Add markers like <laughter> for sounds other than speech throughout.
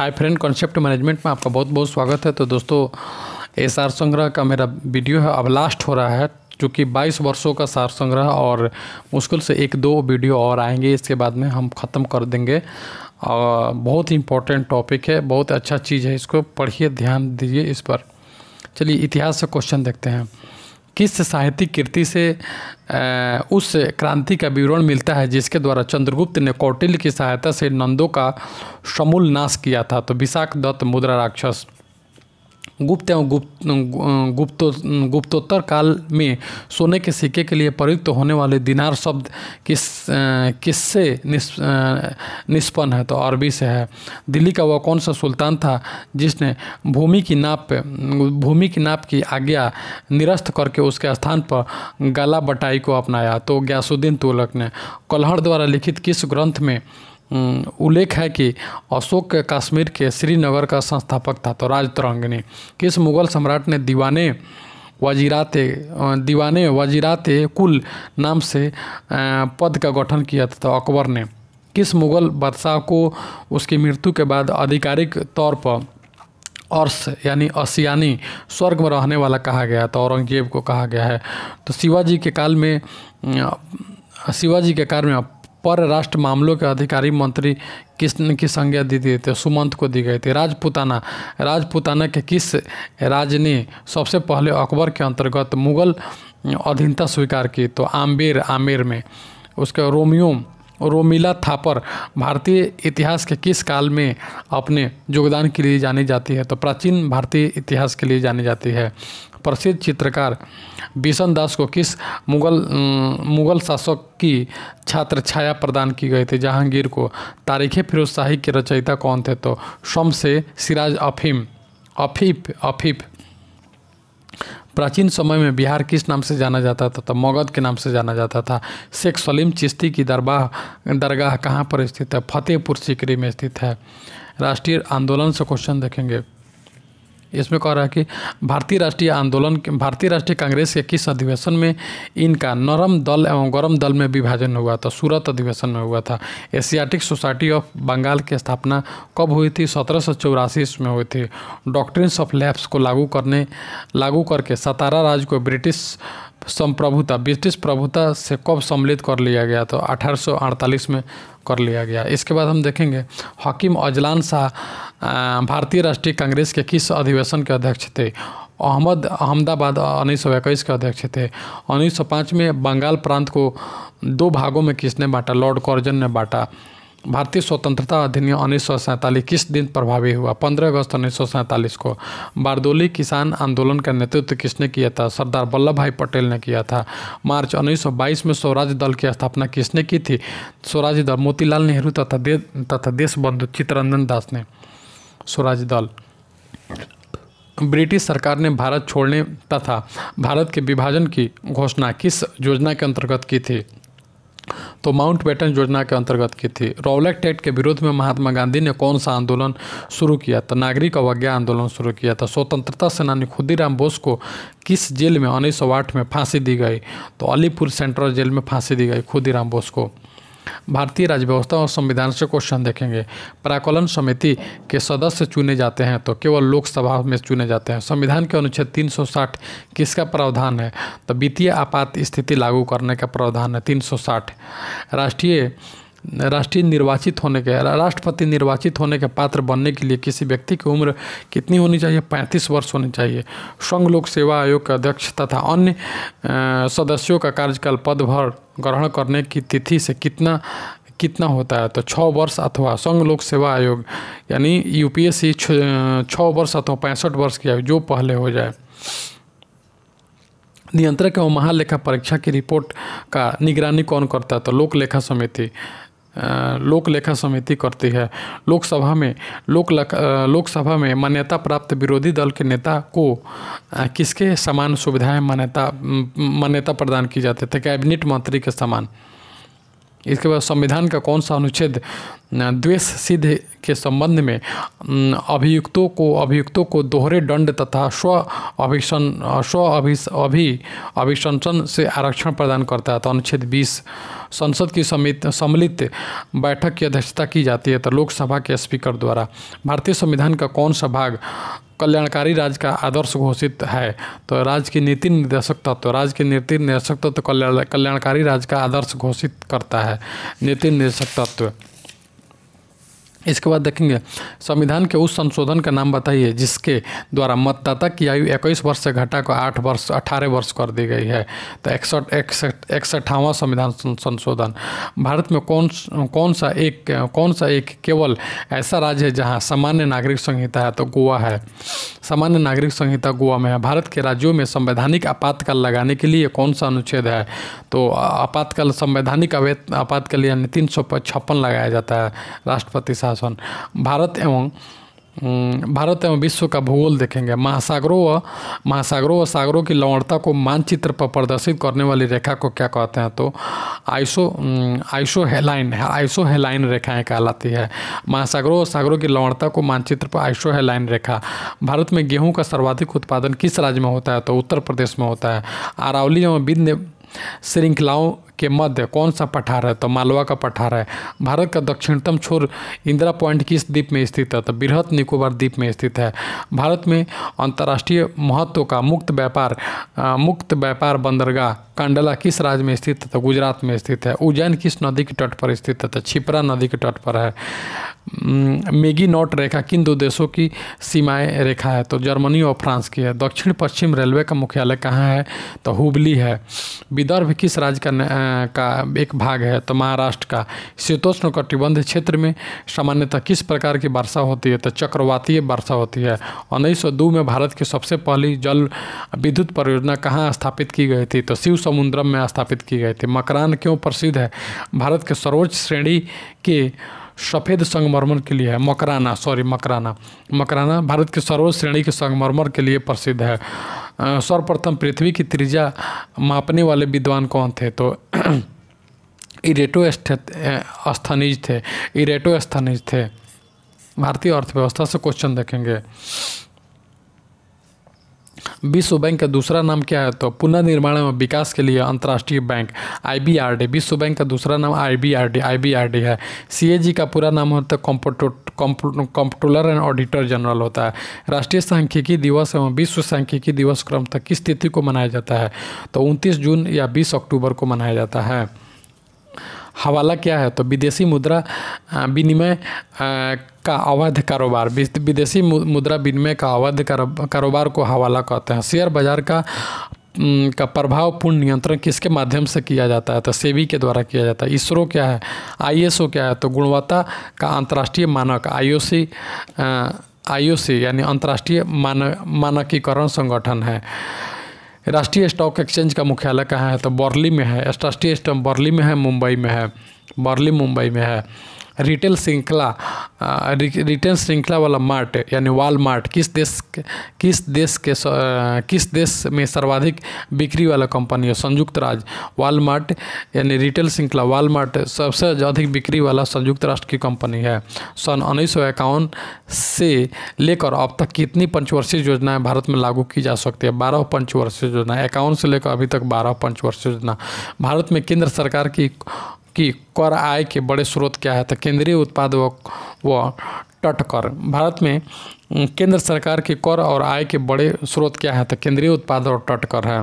Hi friend concept management में आपका बहुत बहुत स्वागत है तो दोस्तों एस आर संग्रह का मेरा वीडियो है अब लास्ट हो रहा है जो कि 22 वर्षों का सार संग्रह और मुश्किल से एक दो वीडियो और आएंगे इसके बाद में हम ख़त्म कर देंगे और बहुत ही इंपॉर्टेंट टॉपिक है बहुत अच्छा चीज़ है इसको पढ़िए ध्यान दीजिए इस पर चलिए इतिहास से क्वेश्चन देखते हैं किस साहित्यिक कृति से उस क्रांति का विवरण मिलता है जिसके द्वारा चंद्रगुप्त ने कौटिल्य की सहायता से नंदों का समूल नाश किया था तो विशाख दत्त मुद्रा राक्षस गुप्त एवं गुप्त अं, गुप्तो अं, गुप्तोत्तर काल में सोने के सिक्के के लिए प्रयुक्त होने वाले दिनार शब्द किस अं, किससे निष्पन्न है तो अरबी से है दिल्ली का वह कौन सा सुल्तान था जिसने भूमि की नाप भूमि की नाप की आज्ञा निरस्त करके उसके स्थान पर गला बटाई को अपनाया तो ग्यासुद्दीन तुलक ने कल्हड़ द्वारा लिखित किस ग्रंथ में उल्लेख है कि अशोक कश्मीर के श्रीनगर का संस्थापक था तो राजतरंगिणी किस मुगल सम्राट ने दीवाने वजीरात दीवाने वजीरात कुल नाम से पद का गठन किया था तो अकबर ने किस मुगल बादशाह को उसकी मृत्यु के बाद आधिकारिक तौर पर अर्स यानी असियानी स्वर्ग में रहने वाला कहा गया तो औरंगजेब को कहा गया है तो शिवाजी के काल में शिवाजी के काल में परराष्ट्र मामलों के अधिकारी मंत्री किस की संज्ञा दी गई थी सुमंत को दी गई थी राजपुताना राजपुताना के किस राज ने सबसे पहले अकबर के अंतर्गत मुगल अधीनता स्वीकार की तो आम्बेर आमेर में उसके रोमियो रोमिला थापर भारतीय इतिहास के किस काल में अपने योगदान के लिए जानी जाती है तो प्राचीन भारतीय इतिहास के लिए जानी जाती है प्रसिद्ध चित्रकार बिशन दास को किस मुगल मुगल शासक की छात्र छाया प्रदान की गई थी जहांगीर को तारीख फिरोज शाही के रचयिता कौन थे तो शम से सिराज अफीम अफीफ अफीफ प्राचीन समय में बिहार किस नाम से जाना जाता था तो मगध के नाम से जाना जाता था शेख सलीम चिश्ती की दरबाह दरगाह कहाँ पर स्थित है फतेहपुर सिकरी में स्थित है राष्ट्रीय आंदोलन से क्वेश्चन देखेंगे इसमें कह रहा है कि भारतीय राष्ट्रीय आंदोलन भारतीय राष्ट्रीय कांग्रेस के किस अधिवेशन में इनका नरम दल एवं गर्म दल में विभाजन हुआ था सूरत अधिवेशन में हुआ था एशियाटिक सोसाइटी ऑफ बंगाल की स्थापना कब हुई थी सत्रह सौ चौरासी में हुई थी डॉक्ट्रिन्स ऑफ लैब्स को लागू करने लागू करके सतारा राज्य को ब्रिटिश संप्रभुता ब्रिटिश प्रभुता से कब सम्मिलित कर लिया गया तो 1848 में कर लिया गया इसके बाद हम देखेंगे हकीम अजलान शाह भारतीय राष्ट्रीय कांग्रेस के किस अधिवेशन के अध्यक्ष थे अहमद अहमदाबाद उन्नीस सौ इक्कीस के अध्यक्ष थे उन्नीस सौ पाँच में बंगाल प्रांत को दो भागों में किसने बांटा लॉर्ड कॉर्जन ने बांटा भारतीय स्वतंत्रता अधिनियम उन्नीस किस दिन प्रभावी हुआ 15 अगस्त उन्नीस को बारदोली किसान आंदोलन का नेतृत्व किसने किया था सरदार वल्लभ भाई पटेल ने किया था मार्च 1922 में स्वराज दल की स्थापना किसने की थी स्वराज दल मोतीलाल नेहरू तथा दे तथा देशबंधु चित्तरंजन दास ने स्वराज दल ब्रिटिश सरकार ने भारत छोड़ने तथा भारत के विभाजन की घोषणा किस योजना के अंतर्गत की थी तो माउंट बेटन योजना के अंतर्गत की थी रोलेक्ट एक्ट के विरोध में महात्मा गांधी ने कौन सा आंदोलन शुरू किया था नागरिक अवज्ञा आंदोलन शुरू किया था स्वतंत्रता सेनानी खुदीराम बोस को किस जेल में उन्नीस में फांसी दी गई तो अलीपुर सेंट्रल जेल में फांसी दी गई खुदीराम बोस को भारतीय राजव्यवस्था और संविधान से क्वेश्चन देखेंगे प्राकलन समिति के सदस्य चुने जाते हैं तो केवल लोकसभा में चुने जाते हैं संविधान के अनुच्छेद 360 किसका प्रावधान है तो वित्तीय आपात स्थिति लागू करने का प्रावधान है 360 राष्ट्रीय राष्ट्रीय निर्वाचित होने के राष्ट्रपति निर्वाचित होने के पात्र बनने के लिए किसी व्यक्ति की उम्र कितनी होनी चाहिए पैंतीस वर्ष होनी चाहिए संघ लोक सेवा आयोग के अध्यक्ष तथा अन्य सदस्यों का कार्यकाल पदभर ग्रहण करने की तिथि से कितना कितना होता है तो छः वर्ष अथवा संघ लोक सेवा आयोग यानी यूपीएससी छः वर्ष अथवा पैंसठ वर्ष की आयु जो पहले हो जाए नियंत्रक एवं महालेखा परीक्षा की रिपोर्ट का निगरानी कौन करता है तो लोक लेखा समिति लोक लेखा समिति करती है लोकसभा में लोक लोकसभा में मान्यता प्राप्त विरोधी दल के नेता को किसके समान सुविधाएं मान्यता मान्यता प्रदान की जाती है कैबिनेट मंत्री के समान इसके बाद संविधान का कौन सा अनुच्छेद द्वेष सिद्ध के संबंध में अभियुक्तों को अभियुक्तों को दोहरे दंड तथा स्व अभिशन स्व अभि अभि अभिशंसन से आरक्षण प्रदान करता है तो अनुच्छेद बीस संसद की समित सम्मिलित बैठक की अध्यक्षता की जाती है तो लोकसभा के स्पीकर द्वारा भारतीय संविधान का कौन सा भाग कल्याणकारी राज्य का आदर्श घोषित है तो राज्य की नीति निर्देशक तत्व तो, राज्य के नीति निर्देशक तत्व तो कल्याणकारी राज्य का आदर्श घोषित करता है नीति निर्देशक तत्व तो। इसके बाद देखेंगे संविधान के उस संशोधन का नाम बताइए जिसके द्वारा मतदाता की आयु 21 वर्ष से घटाकर 8 वर्ष 18 वर्ष कर दी गई है तो इकसठ इकसठ इकसठवां संविधान संशोधन भारत में कौन कौन सा एक कौन सा एक केवल ऐसा राज्य है जहां सामान्य नागरिक संहिता है तो गोवा है सामान्य नागरिक संहिता गोवा में है भारत के राज्यों में संवैधानिक आपातकाल लगाने के लिए कौन सा अनुच्छेद है तो आपातकाल संवैधानिक आपातकाल यानी तीन लगाया जाता है राष्ट्रपति साहब शासन भारत एवं भारत एवं विश्व का भूगोल देखेंगे महासागरों व महासागरों व सागरों की लवणता को मानचित्र पर प्रदर्शित करने वाली रेखा को क्या कहते हैं तो iso isohaline isohaline रेखाएँ कहलाती है महासागरों व सागरों की लवणता को मानचित्र पर आइसो हेलाइन रेखा भारत में गेहूं का सर्वाधिक उत्पादन किस राज्य में होता है तो उत्तर प्रदेश में होता है अरावली एवं विंध्य श्रृंखलाओं के मध्य कौन सा पठार है तो मालवा का पठार है भारत का दक्षिणतम छोर इंदिरा पॉइंट किस द्वीप में स्थित है तो बृहत निकोबार द्वीप में स्थित है भारत में अंतर्राष्ट्रीय महत्व का मुक्त व्यापार मुक्त व्यापार बंदरगाह कांडला किस राज्य में स्थित है तो गुजरात में स्थित है उज्जैन किस नदी के तट पर स्थित है तो छिपरा नदी के तट पर है मेगी हम्म, नॉट रेखा किन दो देशों की सीमाएं रेखा है तो जर्मनी और फ्रांस की है दक्षिण पश्चिम रेलवे का मुख्यालय कहाँ है तो हुबली है विदर्भ किस राज्य का का एक भाग है तो महाराष्ट्र का शीतोष्ण कटिबंध क्षेत्र में सामान्यतः किस प्रकार की वर्षा होती है तो चक्रवातीय वर्षा होती है उन्नीस में भारत की सबसे पहली जल विद्युत परियोजना कहाँ स्थापित की गई थी तो शिव समुद्रम में स्थापित की गई थी मकरान क्यों प्रसिद्ध है भारत के सर्वोच्च श्रेणी के सफ़ेद संगमरमर के लिए है मकराना सॉरी मकराना मकराना भारत के सर्वोच्च श्रेणी के संगमरमर के लिए प्रसिद्ध है सर्वप्रथम पृथ्वी की त्रिज्या मापने वाले विद्वान कौन थे तो <clears throat> इरेटो स्थनिज थे इरेटो स्थनिज थे भारतीय अर्थव्यवस्था से क्वेश्चन देखेंगे विश्व बैंक का दूसरा नाम क्या है तो पुनर्निर्माण एवं विकास के लिए अंतर्राष्ट्रीय बैंक आईबीआरडी विश्व बैंक का दूसरा नाम आईबीआरडी आईबीआरडी है सीएजी का पूरा नाम होता है कंप्टोलर एंड ऑडिटर जनरल होता है राष्ट्रीय सांख्यिकी दिवस एवं विश्व सांख्यिकी दिवस क्रम तक किस तिथि को मनाया जाता है तो उनतीस जून या बीस अक्टूबर को मनाया जाता है हवाला क्या है तो विदेशी मुद्रा विनिमय का अवैध कारोबार विदेशी मुद्रा विनिमय का अवैध कारोबार को हवाला कहते हैं शेयर बाजार का का प्रभावपूर्ण नियंत्रण किसके माध्यम से किया जाता है तो सेबी के द्वारा किया जाता है इसरो क्या है आईएसओ क्या है तो गुणवत्ता का अंतर्राष्ट्रीय मानक आईओसी आईओसी यानी अंतर्राष्ट्रीय मान मानकीकरण संगठन है राष्ट्रीय स्टॉक एक्सचेंज का मुख्यालय कहाँ है तो बॉर्ली में है राष्ट्रीय स्टॉक बॉर्ली में है मुंबई में है बॉर्ली मुंबई में है रिटेल श्रृंखला रिटेल श्रृंखला वाला मार्ट यानी वाल मार्ट किस देश किस देश के किस देश में सर्वाधिक बिक्री वाला कंपनी है संयुक्त राज्य वाल मार्ट यानी रिटेल श्रृंखला वाल मार्ट सबसे अधिक बिक्री वाला संयुक्त राष्ट्र की कंपनी है सन उन्नीस से लेकर अब तक कितनी पंचवर्षीय योजनाएँ भारत में लागू की जा सकती है बारह पंचवर्षीय योजना इक्यावन से लेकर अभी तक बारह पंचवर्षीय योजना भारत में केंद्र सरकार की कि कर आय के बड़े स्रोत क्या है तो केंद्रीय उत्पाद व टटकर कर भारत में केंद्र सरकार के कर और आय के बड़े स्रोत क्या है तो केंद्रीय उत्पाद और टटकर कर है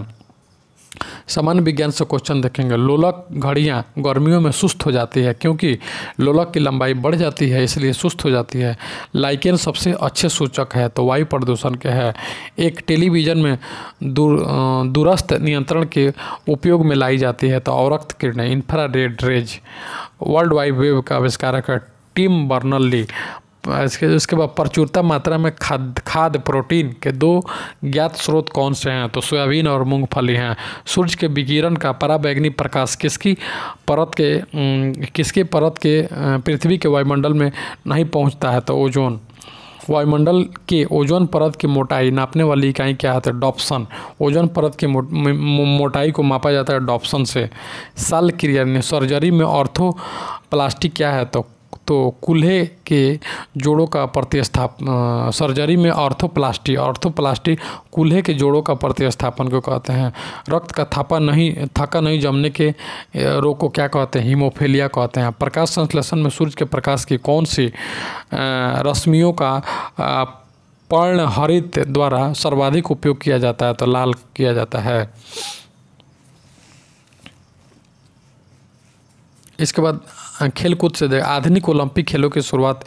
सामान्य विज्ञान से क्वेश्चन देखेंगे लोलक घड़ियाँ गर्मियों में सुस्त हो जाती है क्योंकि लोलक की लंबाई बढ़ जाती है इसलिए सुस्त हो जाती है लाइकेन सबसे अच्छे सूचक है तो वायु प्रदूषण के है एक टेलीविज़न में दूर दूरस्थ नियंत्रण के उपयोग में लाई जाती है तो औरक्त किरणें infrared rays world wide web का आविष्कारक है टीम बर्नली इसके उसके बाद प्रचुरता मात्रा में खाद खाद प्रोटीन के दो ज्ञात स्रोत कौन से हैं तो सोयाबीन और मूंगफली हैं सूर्य के विकिरण का पराबैग्नि प्रकाश किसकी परत के किसकी परत के पृथ्वी के वायुमंडल में नहीं पहुंचता है तो ओजोन वायुमंडल के ओजोन परत की मोटाई नापने वाली इकाई क्या है तो डॉप्सन ओजोन परत की मोटाई को मापा जाता है डॉप्सन से साल क्रिया सर्जरी में ऑर्थो प्लास्टिक क्या है तो तो कुल्हे के जोड़ों का प्रतिस्थापन सर्जरी में ऑर्थोप्लास्टी ऑर्थोप्लास्टी कुल्हे के जोड़ों का प्रतिस्थापन को कहते हैं रक्त का थापा नहीं थका नहीं जमने के रोग को क्या कहते हैं हीमोफेलिया कहते हैं प्रकाश संश्लेषण में सूर्य के प्रकाश की कौन सी रश्मियों का पर्ण हरित द्वारा सर्वाधिक उपयोग किया जाता है तो लाल किया जाता है इसके बाद खेलकूद से आधुनिक ओलंपिक खेलों की शुरुआत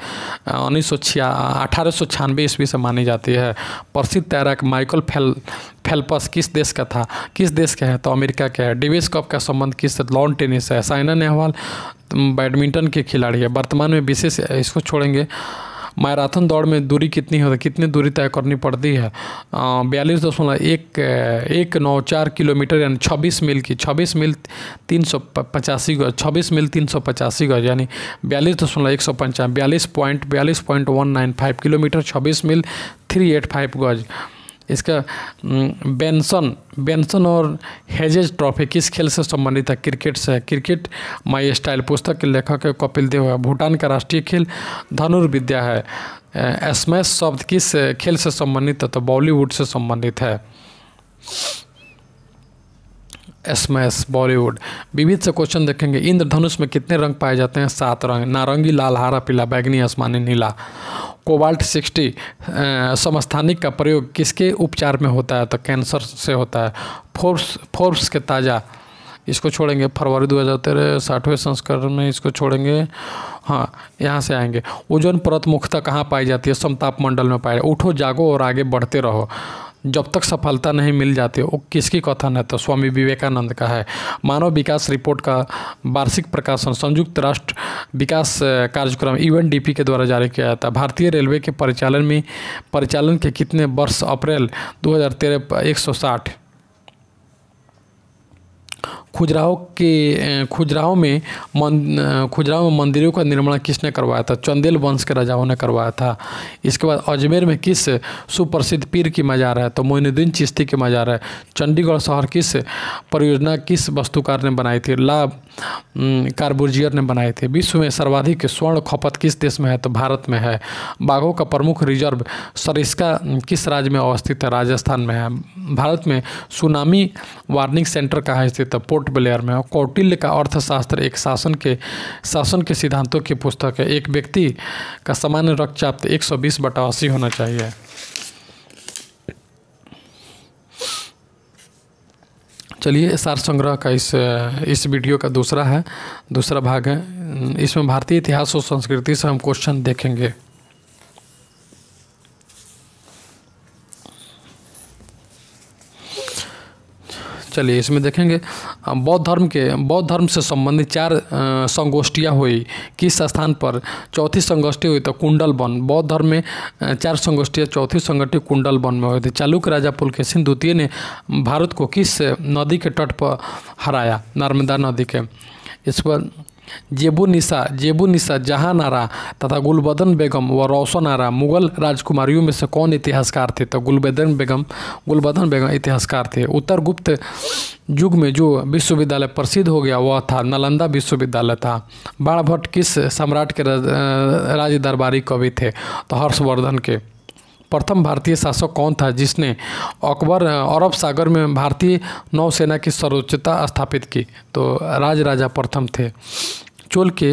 उन्नीस सौ छिया अठारह सौ छियानवे ईस्वी से मानी जाती है प्रसिद्ध तैराक माइकल फेल फेल्पस किस देश का था किस देश का है तो अमेरिका का है डेविस कप का संबंध किस लॉन टेनिस है साइना नेहवाल तो बैडमिंटन के खिलाड़ी है वर्तमान में विशेष इसको छोड़ेंगे मैराथन दौड़ में दूरी कितनी होती है कितनी दूरी तय करनी पड़ती है बयालीस दशमलव एक एक नौ चार किलोमीटर यानी छब्बीस मील की छब्बीस मील तीन सौ पचासी गज छब्बीस मील तीन सौ पचासी गज यानी बयालीस दशमलव एक सौ पंचानवे बयालीस पॉइंट बयालीस point one nine five kilometre छब्बीस मील थ्री एट फाइव गज इसका बेंसन बेंसन और हेजेज ट्रॉफी किस खेल से संबंधित है क्रिकेट से क्रिकेट माई स्टाइल पुस्तक के लेखक कपिल देव है भूटान का राष्ट्रीय खेल धनुर्विद्या है स्मैश शब्द किस खेल से संबंधित है तो बॉलीवुड से संबंधित है एसमएस बॉलीवुड विविध से क्वेश्चन देखेंगे इंद्रधनुष में कितने रंग पाए जाते हैं सात रंग नारंगी लाल हरा पीला बैगनी आसमानी नीला कोबाल्ट सिक्सटी समस्थानिक का प्रयोग किसके उपचार में होता है तो कैंसर से होता है फोर्स फोर्स के ताज़ा इसको छोड़ेंगे फरवरी दो हज़ार तेरह साठवें संस्करण में इसको छोड़ेंगे हाँ यहाँ से आएंगे ओजोन परत मुख्यतः कहाँ पाई जाती है समताप मंडल में पाए उठो जागो और आगे बढ़ते रहो जब तक सफलता नहीं मिल जाती वो किसकी कथन है तो स्वामी विवेकानंद का है मानव विकास रिपोर्ट का वार्षिक प्रकाशन संयुक्त राष्ट्र विकास कार्यक्रम यूएनडीपी e के द्वारा जारी किया जाता है भारतीय रेलवे के परिचालन में परिचालन के कितने वर्ष अप्रैल दो हज़ार तेरह एक सौ साठ खुजराहों के खुजराहों में मन खुजराहों में मंदिरों का निर्माण किसने करवाया था चंदेल वंश के राजाओं ने करवाया था इसके बाद अजमेर में किस सुप्रसिद्ध पीर की मजार है तो मोइनुद्दीन चिश्ती की मजार है चंडीगढ़ शहर किस परियोजना किस वस्तुकार ने बनाई थी ला कार्बुर्जियर ने बनाई थी विश्व में सर्वाधिक स्वर्ण खपत किस देश में है तो भारत में है बाघों का प्रमुख रिजर्व सरिस्का किस राज्य में अवस्थित है राजस्थान में है भारत में सुनामी वार्निंग सेंटर कहाँ स्थित है पोर्ट ब्लेयर में हो कौटिल्य का अर्थशास्त्र एक शासन के शासन के सिद्धांतों की पुस्तक है एक व्यक्ति का सामान्य रक्तचाप एक सौ बीस होना चाहिए चलिए सार संग्रह का इस इस वीडियो का दूसरा है दूसरा भाग है इसमें भारतीय इतिहास और संस्कृति से हम क्वेश्चन देखेंगे चलिए इसमें देखेंगे बौद्ध धर्म के बौद्ध धर्म से संबंधित चार संगोष्ठियाँ हुई किस स्थान पर चौथी संगोष्ठी हुई तो कुंडल वन बौद्ध धर्म में चार संगोष्ठियाँ चौथी संगठी कुंडल वन में हुई थी चालुक्य राजा पुलकेशिन द्वितीय ने भारत को किस नदी के तट पर हराया नर्मदा नदी के इस पर जेबुनिसा जेबुनिसा नारा तथा गुलबदन बेगम व आरा मुगल राजकुमारियों में से कौन इतिहासकार थे तो गुलबदन बेगम गुलबदन बेगम इतिहासकार थे उत्तर गुप्त युग में जो विश्वविद्यालय प्रसिद्ध हो गया वह था नालंदा विश्वविद्यालय था बाणभट्ट किस सम्राट के राज दरबारी कवि थे तो हर्षवर्धन के प्रथम भारतीय शासक कौन था जिसने अकबर अरब सागर में भारतीय नौसेना की सर्वोच्चता स्थापित की तो राज राजा प्रथम थे चोल के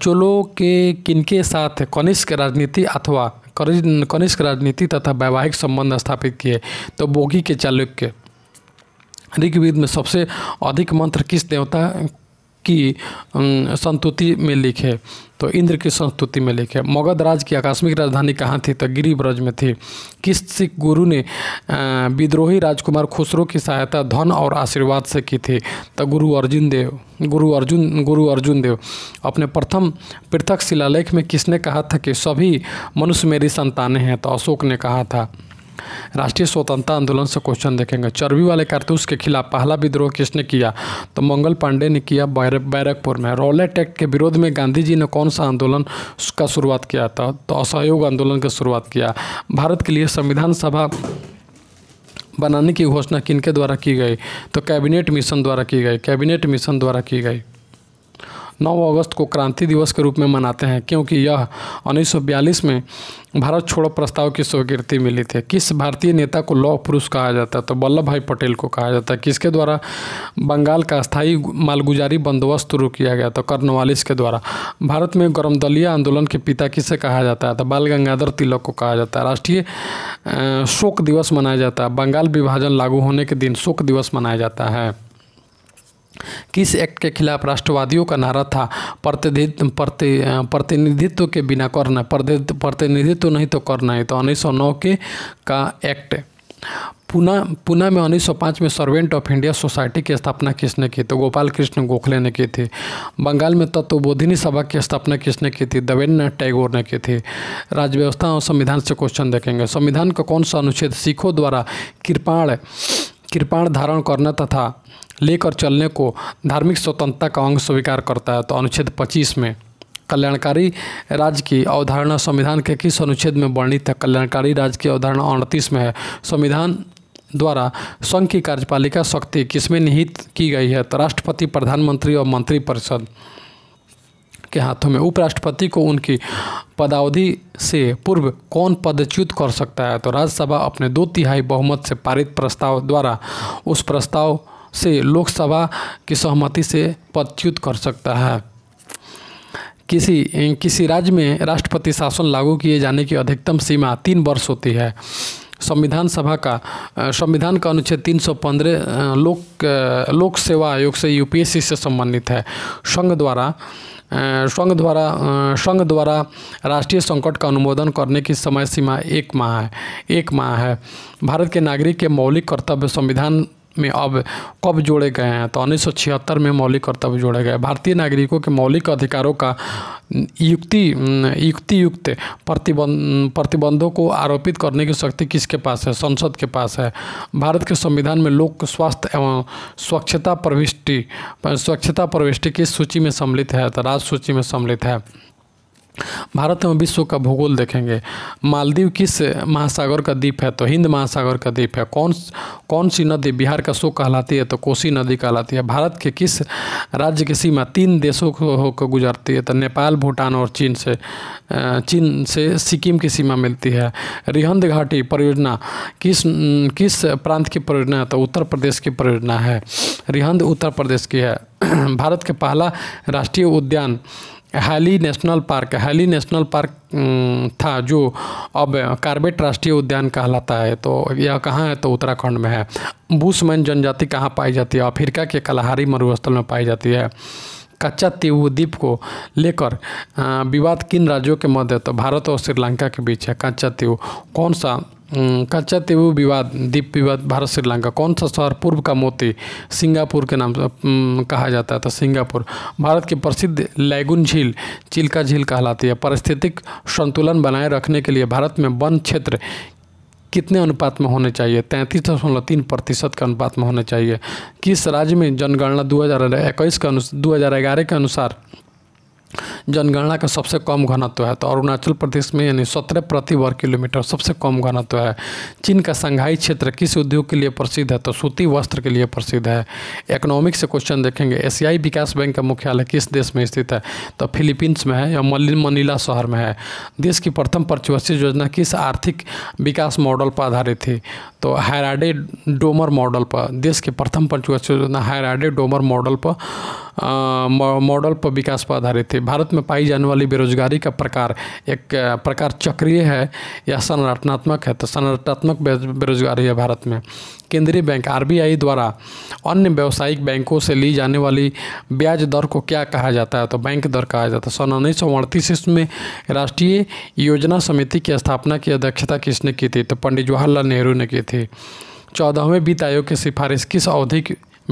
चोलों के किनके साथ कनिष्क राजनीति अथवा कनिष्क राजनीति तथा वैवाहिक संबंध स्थापित किए तो बोगी के चालुक्य ऋग्वेद में सबसे अधिक मंत्र किस देवता की संतुति में लिखे तो इंद्र की संस्तुति में लिखे मगध राज की आकस्मिक राजधानी कहाँ थी तो गिरिब्रज में थी किस सिख गुरु ने विद्रोही राजकुमार खुसरो की सहायता धन और आशीर्वाद से की थी तो गुरु अर्जुन देव गुरु अर्जुन गुरु अर्जुन देव अपने प्रथम पृथक शिलालेख में किसने कहा था कि सभी मनुष्य मेरी संतानें हैं तो अशोक ने कहा था राष्ट्रीय स्वतंत्रता आंदोलन से क्वेश्चन देखेंगे चर्बी वाले कारतूस के खिलाफ पहला विद्रोह किसने किया तो मंगल पांडे ने किया बैरकपुर में रौलेट एक्ट के विरोध में गांधी जी ने कौन सा आंदोलन का शुरुआत किया था तो असहयोग आंदोलन की शुरुआत किया भारत के लिए संविधान सभा बनाने की घोषणा किनके द्वारा की गई तो कैबिनेट मिशन द्वारा की गई कैबिनेट मिशन द्वारा की गई 9 अगस्त को क्रांति दिवस के रूप में मनाते हैं क्योंकि यह 1942 में भारत छोड़ो प्रस्ताव की स्वीकृति मिली थी किस भारतीय नेता को लौह पुरुष कहा जाता है तो वल्लभ भाई पटेल को कहा जाता है किसके द्वारा बंगाल का स्थायी मालगुजारी बंदोबस्त शुरू किया गया तो कर्नवालिस के द्वारा भारत में गर्मदलीय आंदोलन के पिता किसे कहा जाता है तो बाल गंगाधर तिलक को कहा जाता है राष्ट्रीय शोक दिवस मनाया जाता है बंगाल विभाजन लागू होने के दिन शोक दिवस मनाया जाता है किस एक्ट के खिलाफ राष्ट्रवादियों का नारा था प्रतिनिधित्व प्रति, प्रतिनिधित्व के बिना करना प्रतिनिधित्व नहीं तो करना है तो उन्नीस के का एक्ट पुना पुना में उन्नीस में सर्वेंट ऑफ इंडिया सोसाइटी की स्थापना किसने की तो गोपाल कृष्ण गोखले ने की थी बंगाल में तत्वबोधिनी सभा की स्थापना किसने की थी देवेंद्र नाथ टैगोर ने की थी राज्य व्यवस्था और संविधान से क्वेश्चन देखेंगे संविधान का कौन सा अनुच्छेद सिखों द्वारा कृपाण कृपाण धारण करना तथा लेकर चलने को धार्मिक स्वतंत्रता का अंग स्वीकार करता है तो अनुच्छेद 25 में कल्याणकारी राज्य की अवधारणा संविधान के किस अनुच्छेद में वर्णित है कल्याणकारी राज्य की अवधारणा अड़तीस में है संविधान द्वारा संघ की कार्यपालिका शक्ति किसमें निहित की गई है तो राष्ट्रपति प्रधानमंत्री और मंत्रिपरिषद के हाथों में उपराष्ट्रपति को उनकी पदावधि से पूर्व कौन पदच्युत कर सकता है तो राज्यसभा अपने दो तिहाई बहुमत से पारित प्रस्ताव द्वारा उस प्रस्ताव से लोकसभा की सहमति से पदच्युत कर सकता है किसी किसी राज्य में राष्ट्रपति शासन लागू किए जाने की अधिकतम सीमा तीन वर्ष होती है संविधान सभा का संविधान का अनुच्छेद 315 लोक लोक सेवा आयोग से यूपीएससी से संबंधित है संघ द्वारा संघ द्वारा संघ द्वारा राष्ट्रीय संकट का अनुमोदन करने की समय सीमा एक माह है एक माह है भारत के नागरिक के मौलिक कर्तव्य संविधान में अब कब जोड़े गए हैं तो उन्नीस में मौलिक कर्तव्य जोड़े गए भारतीय नागरिकों के मौलिक अधिकारों का युक्ति युक्ति युक्त प्रतिबंध प्रतिबंधों को आरोपित करने की शक्ति किसके पास है संसद के पास है भारत के संविधान में लोक स्वास्थ्य एवं स्वच्छता प्रविष्टि स्वच्छता प्रविष्टि की सूची में सम्मिलित है तो राज सूची में सम्मिलित है भारत एवं विश्व का भूगोल देखेंगे मालदीव किस महासागर का द्वीप है तो हिंद महासागर का द्वीप है कौन कौन सी नदी बिहार का शो कहलाती है तो कोसी नदी कहलाती है भारत के किस राज्य की सीमा तीन देशों को होकर गुजरती है तो नेपाल भूटान और चीन से चीन से सिक्किम की सीमा मिलती है रिहंद घाटी परियोजना किस किस प्रांत की परियोजना है तो उत्तर प्रदेश की परियोजना है रिहंद उत्तर प्रदेश की है <clears throat> भारत के पहला राष्ट्रीय उद्यान Hailey National Park Hailey National Park था जो अब कार्बेट राष्ट्रीय उद्यान कहलाता है तो यह कहाँ है तो उत्तराखंड में है बूसमैन जनजाति कहाँ पाई जाती है अफ्रीका के कलाहारी मरुस्थल में पाई जाती है कच्चा तेऊ द्वीप को लेकर विवाद किन राज्यों के मध्य तो भारत और श्रीलंका के बीच है कच्चा तेऊ कौन सा कच्चा तेवु विवाद द्वीप विवाद भारत श्रीलंका कौन सा शहर पूर्व का मोती सिंगापुर के नाम से कहा जाता है तो सिंगापुर भारत की प्रसिद्ध लैगुन झील चिल्का झील कहलाती है पारिस्थितिक संतुलन बनाए रखने के लिए भारत में वन क्षेत्र कितने अनुपात में होने चाहिए तैंतीस दशमलव तीन प्रतिशत के अनुपात में होने चाहिए किस राज्य में जनगणना दो हज़ार इक्कीस के अनुसार दो हज़ार ग्यारह के अनुसार जनगणना का सबसे कम घनत्व है तो अरुणाचल प्रदेश में यानी सत्रह प्रति वर्ग किलोमीटर सबसे कम घनत्व है चीन का संघाई क्षेत्र किस उद्योग के लिए प्रसिद्ध है तो सूती वस्त्र के लिए प्रसिद्ध है इकोनॉमिक से क्वेश्चन देखेंगे एशियाई विकास बैंक का मुख्यालय किस देश में स्थित है तो फिलीपींस में है या मनीला शहर में है देश की प्रथम प्रतिवर्षीय योजना किस आर्थिक विकास मॉडल पर आधारित थी तो हैराडे डोमर मॉडल पर देश की प्रथम पंचवर्षीय योजना हैराडे डोमर मॉडल पर मॉडल पर विकास पर आधारित थे भारत में पाई जाने वाली बेरोजगारी का प्रकार एक प्रकार चक्रीय है या संरचनात्मक है तो संरचनात्मक बेरोजगारी है भारत में केंद्रीय बैंक आर द्वारा अन्य व्यावसायिक बैंकों से ली जाने वाली ब्याज दर को क्या कहा जाता है तो बैंक दर कहा जाता है तो सन उन्नीस सौ अड़तीस ईस्वी में राष्ट्रीय योजना समिति की स्थापना की अध्यक्षता किसने की थी तो पंडित जवाहरलाल नेहरू ने की थी चौदहवें वित्त आयोग की सिफारिश किस अवधि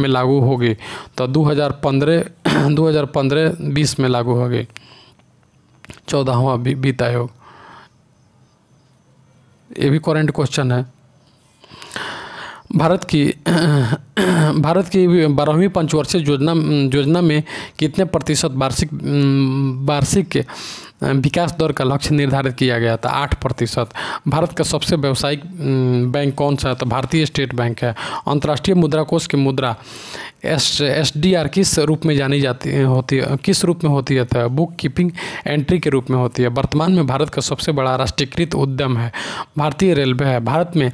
में लागू होगी तो 2015 2015-20 <clears throat> में लागू होगी चौदहवा वित्त आयोग ये भी करेंट क्वेश्चन है भारत की <clears throat> भारत की बारहवीं पंचवर्षीय योजना योजना में कितने प्रतिशत वार्षिक वार्षिक विकास दर का लक्ष्य निर्धारित किया गया था आठ प्रतिशत भारत का सबसे व्यावसायिक बैंक कौन सा है तो भारतीय स्टेट बैंक है अंतर्राष्ट्रीय मुद्रा कोष की मुद्रा एस एस डी आर किस रूप में जानी जाती होती है किस रूप में होती है बुक कीपिंग एंट्री के रूप में होती है वर्तमान में भारत का सबसे बड़ा राष्ट्रीयकृत उद्यम है भारतीय रेलवे है भारत में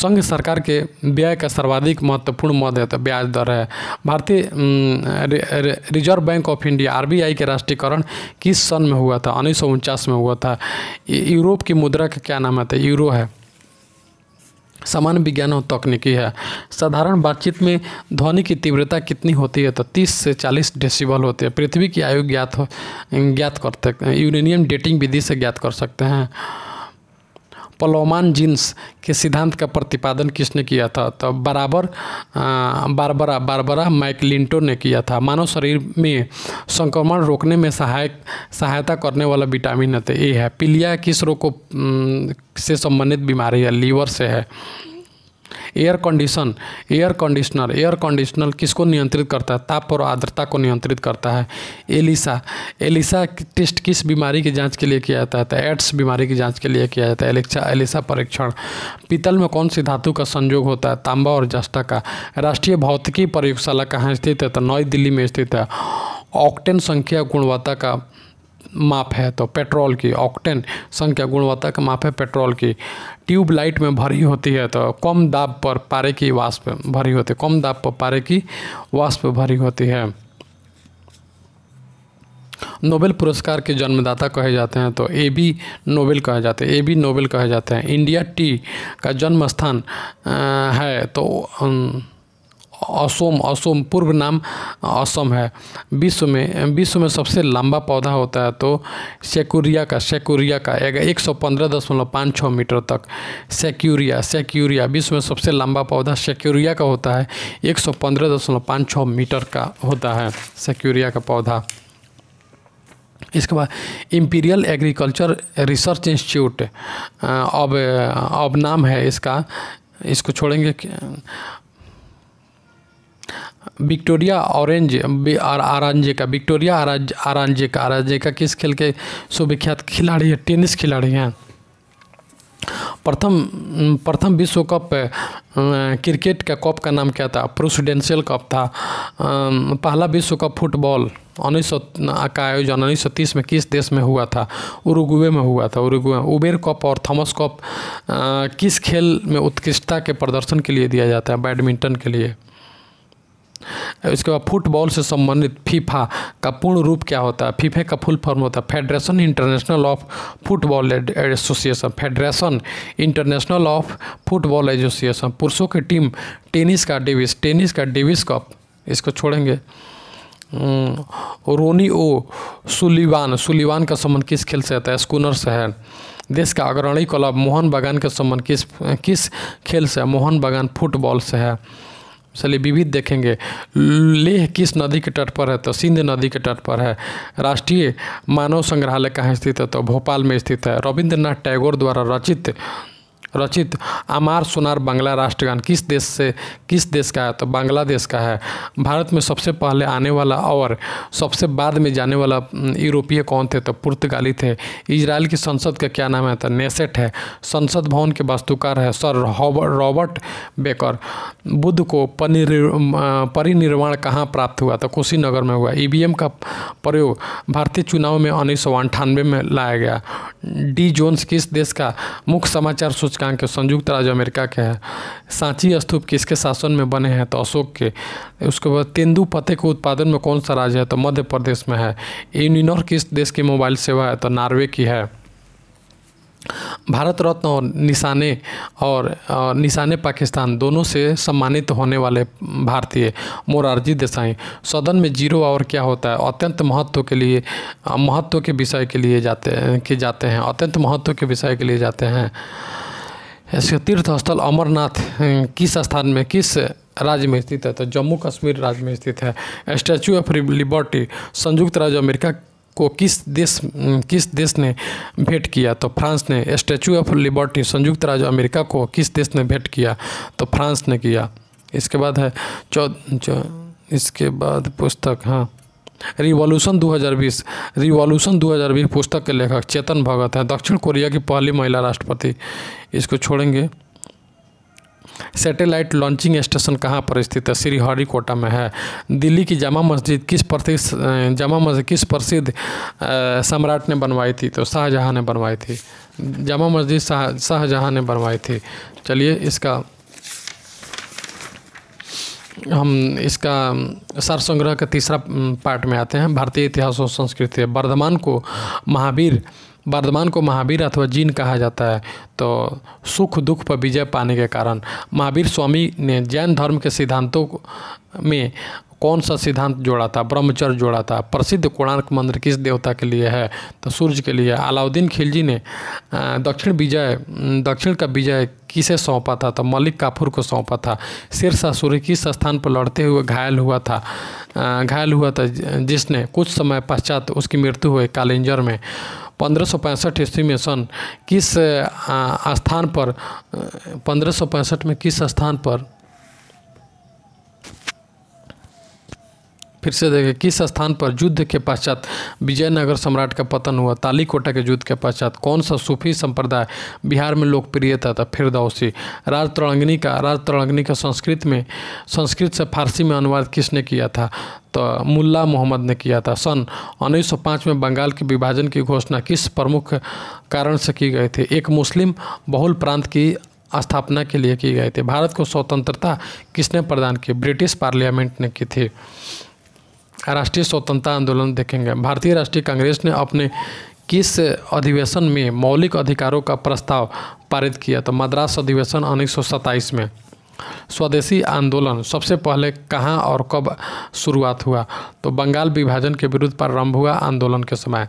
संघ सरकार के व्यय का सर्वाधिक महत्वपूर्ण मद है तो ब्याज दर है भारतीय Reserve Bank of India R के राष्ट्रीयकरण किस सन में हुआ था उन्नीस में हुआ था यूरोप की मुद्रा का क्या नाम है तो यूरो है सामान्य विज्ञान और तकनीकी है साधारण बातचीत में ध्वनि की तीव्रता कितनी होती है तो 30 से 40 डेसिबल होती है पृथ्वी की आयु ज्ञात हो ज्ञात करते यूरेनियम डेटिंग विधि से ज्ञात कर सकते हैं पलोमान जीन्स के सिद्धांत का प्रतिपादन किसने किया था तो बराबर बारबरा बारबरा माइकलिंटो ने किया था मानव शरीर में संक्रमण रोकने में सहायक सहायता करने वाला विटामिन ए है पीलिया किस रोग को से संबंधित बीमारी है लीवर से है air condition air conditioner air conditioner किसको नियंत्रित करता है ताप और आर्द्रता को नियंत्रित करता है एलिसा एलिसा टेस्ट किस बीमारी की जांच के लिए किया जाता है तो एड्स बीमारी की जांच के लिए किया जाता है एलिक्सा एलिसा परीक्षण पीतल में कौन सी धातु का संयोग होता है तांबा और जस्टा का राष्ट्रीय भौतिकी प्रयोगशाला कहाँ स्थित है तो नई दिल्ली में स्थित है ऑक्टेन संख्या गुणवत्ता का माप है तो पेट्रोल की ऑक्टेन संख्या गुणवत्ता का माप है पेट्रोल की ट्यूब लाइट में भरी होती है तो कम दाब पर पारे की वाष्प भरी होती है कम दाब पर पारे की वाष्प भरी होती है नोबेल पुरस्कार के जन्मदाता कहे जाते हैं तो ए बी नोबेल कहे जाते हैं ए बी नोबेल कहे जाते हैं इंडिया टी का जन्म स्थान है तो असोम असोम पूर्व नाम असम है विश्व में विश्व में सबसे लंबा पौधा होता है तो सेक्यूरिया का सेक्यूरिया का एक सौ पंद्रह दशमलव पाँच छः मीटर तक सेक्यूरिया सेक्यूरिया विश्व में सबसे लंबा पौधा सेक्यूरिया का होता है एक सौ पंद्रह दशमलव पाँच छः मीटर का होता है सेक्यूरिया का पौधा इसके बाद इम्पीरियल एग्रीकल्चर रिसर्च इंस्टीट्यूट अब अब नाम है इसका इसको छोड़ेंगे विक्टोरिया ऑरेंज आरानजे का विक्टोरिया आरानजे का आरानजे का किस खेल के सुविख्यात खिलाड़ी है टेनिस खिलाड़ी हैं प्रथम प्रथम विश्व कप क्रिकेट का कप का नाम क्या था प्रोसिडेंशियल कप था पहला विश्व कप फुटबॉल उन्नीस सौ का आयोजन उन्नीस सौ तीस में किस देश में हुआ था उरुगुए में हुआ था उरुगुए उबेर कप और थॉमस कप किस खेल में उत्कृष्टता के प्रदर्शन के लिए दिया जाता है बैडमिंटन के लिए उसके बाद फुटबॉल से संबंधित फीफा का पूर्ण रूप क्या होता है फीफे का फुल फॉर्म होता है Federation International of Football Association Federation International of Football Association पुरुषों की टीम टेनिस का डेविस टेनिस का डेविस कप इसको छोड़ेंगे हम्म, रोनी ओ सुलिवान सुलिवान का संबंध किस खेल से आता है स्कूनर से है देश का अग्रणी क्लब मोहन बगान का संबंध किस किस खेल से है मोहन बगान फुटबॉल से है चलिए विविध देखेंगे लेह किस नदी के तट पर है तो सिंध नदी के तट पर है राष्ट्रीय मानव संग्रहालय कहाँ स्थित है तो भोपाल में स्थित है रविंद्रनाथ टैगोर द्वारा रचित रचित अमार सुनार बांग्ला राष्ट्रगान किस देश से किस देश का है तो बांग्लादेश का है भारत में सबसे पहले आने वाला और सबसे बाद में जाने वाला यूरोपीय कौन थे तो पुर्तगाली थे इजराइल की संसद का क्या नाम है तो नेसेट है संसद भवन के वास्तुकार है सर रॉबर्ट बेकर बुद्ध को परिनिर्वाण कहाँ प्राप्त हुआ तो कुशीनगर में हुआ ई का प्रयोग भारतीय चुनाव में उन्नीस में लाया गया डी जोन्स किस देश का मुख्य समाचार सूचक सूचकांक संयुक्त राज्य अमेरिका के है सांची स्तूप किसके शासन में बने हैं तो अशोक के उसके बाद तेंदु पत्ते के उत्पादन में कौन सा राज्य है तो मध्य प्रदेश में है यूनिनॉर किस देश की मोबाइल सेवा है तो नॉर्वे की है भारत रत्न और निशाने और निशाने पाकिस्तान दोनों से सम्मानित होने वाले भारतीय मोरारजी देसाई सदन में जीरो आवर क्या होता है अत्यंत महत्व के लिए महत्व के विषय के लिए जाते के जाते हैं अत्यंत महत्व के विषय के लिए जाते हैं ऐसे तीर्थ स्थल अमरनाथ हम्म, किस स्थान में किस राज्य में स्थित है तो जम्मू कश्मीर राज्य में स्थित है स्टैचू ऑफ लिबर्टी संयुक्त राज्य अमेरिका को किस देश हम्म, किस देश ने भेंट किया तो फ्रांस ने स्टैचू ऑफ लिबर्टी संयुक्त राज्य अमेरिका को किस देश ने भेंट किया तो फ्रांस ने किया इसके बाद है चौ, चौ इसके बाद पुस्तक हाँ रिवॉल्यूशन 2020 रिवॉल्यूशन 2020 पुस्तक के लेखक चेतन भगत हैं दक्षिण कोरिया की पहली महिला राष्ट्रपति इसको छोड़ेंगे सैटेलाइट लॉन्चिंग स्टेशन कहाँ पर स्थित है श्रीहरिकोटा में है दिल्ली की जामा मस्जिद किस प्रसिद्ध जामा मस्जिद किस प्रसिद्ध सम्राट ने बनवाई थी तो शाहजहाँ ने बनवाई थी जामा मस्जिद शाह शाहजहाँ ने बनवाई थी चलिए इसका हम इसका सार संग्रह का तीसरा पार्ट में आते हैं भारतीय इतिहास और संस्कृति वर्धमान को महावीर वर्धमान को महावीर अथवा जीन कहा जाता है तो सुख दुख पर विजय पाने के कारण महावीर स्वामी ने जैन धर्म के सिद्धांतों में कौन सा सिद्धांत जोड़ा था ब्रह्मचर्य जोड़ा था प्रसिद्ध कोणार्क मंदिर किस देवता के लिए है तो सूर्य के लिए अलाउद्दीन खिलजी ने दक्षिण विजय दक्षिण का विजय किसे सौंपा था तो मलिक काफूर को सौंपा था सिरसा सूर्य किस स्थान पर लड़ते हुए घायल हुआ था घायल हुआ था जिसने कुछ समय पश्चात उसकी मृत्यु हुई कालिंजर में पंद्रह सौ पैंसठ ईस्वी में सन किस स्थान पर पंद्रह सौ पैंसठ में किस स्थान पर फिर से देखें किस स्थान पर युद्ध के पश्चात विजयनगर सम्राट का पतन हुआ तालीकोटा के युद्ध के पश्चात कौन सा सूफी संप्रदाय बिहार में लोकप्रिय था था तो फिरदौसी तरंगनी का राजतरंगनी का संस्कृत में संस्कृत से फारसी में अनुवाद किसने किया था तो मुल्ला मोहम्मद ने किया था सन 1905 में बंगाल के विभाजन की घोषणा किस प्रमुख कारण से की गई थी एक मुस्लिम बहुल प्रांत की स्थापना के लिए की गई थी भारत को स्वतंत्रता किसने प्रदान की ब्रिटिश पार्लियामेंट ने की थी राष्ट्रीय स्वतंत्रता आंदोलन देखेंगे भारतीय राष्ट्रीय कांग्रेस ने अपने किस अधिवेशन में मौलिक अधिकारों का प्रस्ताव पारित किया तो मद्रास अधिवेशन उन्नीस में स्वदेशी आंदोलन सबसे पहले कहाँ और कब शुरुआत हुआ तो बंगाल विभाजन के विरुद्ध प्रारंभ हुआ आंदोलन के समय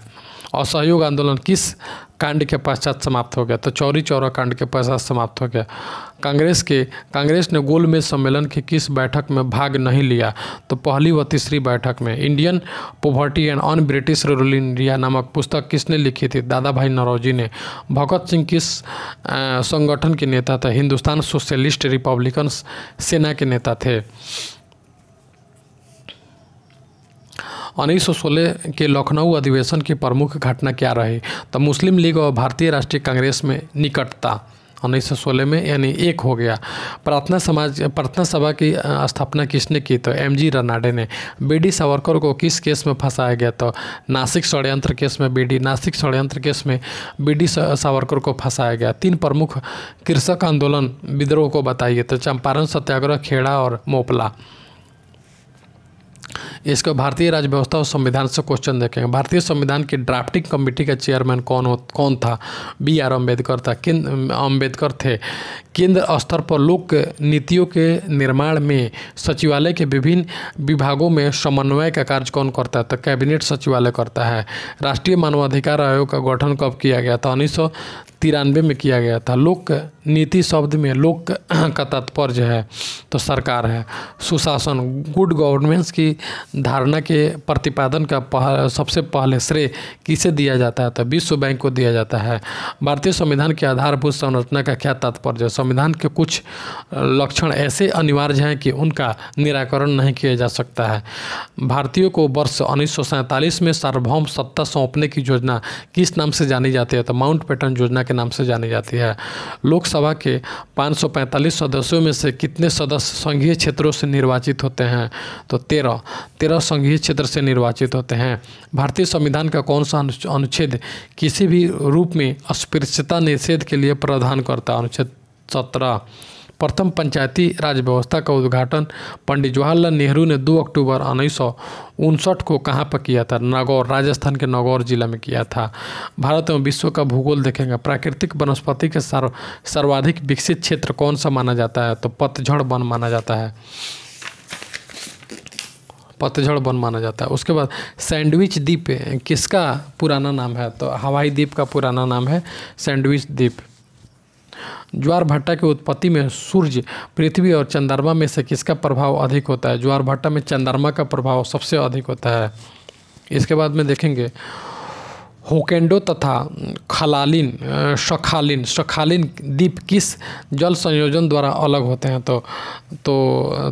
असहयोग आंदोलन किस कांड के पश्चात समाप्त हो गया तो चौरी चौरा कांड के पश्चात समाप्त हो गया कांग्रेस के कांग्रेस ने गोलमेज सम्मेलन की किस बैठक में भाग नहीं लिया तो पहली व तीसरी बैठक में Indian poverty and un British rule India नामक पुस्तक किसने लिखी थी दादा भाई नरौजी ने भगत सिंह किस संगठन के नेता थे हिंदुस्तान सोशलिस्ट रिपब्लिकन सेना के नेता थे उन्नीस सौ सोलह के लखनऊ अधिवेशन की प्रमुख घटना क्या रही तो मुस्लिम लीग और भारतीय राष्ट्रीय कांग्रेस में निकटता उन्नीस सौ सोलह में यानी एक हो गया प्रार्थना समाज प्रार्थना सभा की स्थापना किसने की तो एम जी रनाडे ने बी डी सावरकर को किस केस में फंसाया गया तो नासिक षड्यंत्र केस में बी डी नासिक षड्यंत्र केस में बी डी सावरकर को फंसाया गया तीन प्रमुख कृषक आंदोलन विद्रोह को बताइए तो चंपारण सत्याग्रह खेड़ा और मोपला इसको भारतीय राज्य व्यवस्था और संविधान से क्वेश्चन देखेंगे भारतीय संविधान की ड्राफ्टिंग कमेटी का चेयरमैन कौन हो कौन था बी आर अम्बेडकर था किन अम्बेडकर थे केंद्र स्तर पर लोक नीतियों के निर्माण में सचिवालय के विभिन्न विभागों में समन्वय का कार्य कौन करता है तो कैबिनेट सचिवालय करता है राष्ट्रीय मानवाधिकार आयोग का गठन कब किया गया था उन्नीस तिरानवे में किया गया था लोक नीति शब्द में लोक <clears throat> का तात्पर्य है तो सरकार है सुशासन गुड गवर्नेंस की धारणा के प्रतिपादन का पह, सबसे पहले श्रेय किसे दिया जाता है तो विश्व बैंक को दिया जाता है भारतीय संविधान के आधारभूत संरचना का क्या तात्पर्य है संविधान के कुछ लक्षण ऐसे अनिवार्य हैं कि उनका निराकरण नहीं किया जा सकता है भारतीयों को वर्ष उन्नीस में सार्वभौम सत्ता सौंपने की योजना किस नाम से जानी जाती है तो माउंट पेटन योजना के नाम से जानी जाती है लोकसभा के 545 सदस्यों में से कितने सदस्य संघीय क्षेत्रों से निर्वाचित होते हैं तो तेरह तेरह संघीय क्षेत्र से निर्वाचित होते हैं भारतीय संविधान का कौन सा अनुच्छेद किसी भी रूप में अस्पृश्यता निषेध के लिए प्रावधान करता है अनुच्छेद सत्रह प्रथम पंचायती राज व्यवस्था का उद्घाटन पंडित जवाहरलाल नेहरू ने 2 अक्टूबर उन्नीस को कहाँ पर किया था नागौर राजस्थान के नागौर जिला में किया था भारत एवं विश्व का भूगोल देखेंगे प्राकृतिक वनस्पति के सर्व सर्वाधिक विकसित क्षेत्र कौन सा माना जाता है तो पतझड़ वन माना जाता है पतझड़ वन माना जाता है उसके बाद सैंडविच द्वीप किसका पुराना नाम है तो हवाई द्वीप का पुराना नाम है सैंडविच द्वीप ज्वार भट्टा की उत्पत्ति में सूर्य पृथ्वी और चंद्रमा में से किसका प्रभाव अधिक होता है ज्वार भट्टा में चंद्रमा का प्रभाव सबसे अधिक होता है इसके बाद में देखेंगे होकेंडो तथा खलालिन शखालिन शखालिन द्वीप किस जल संयोजन द्वारा अलग होते हैं तो तो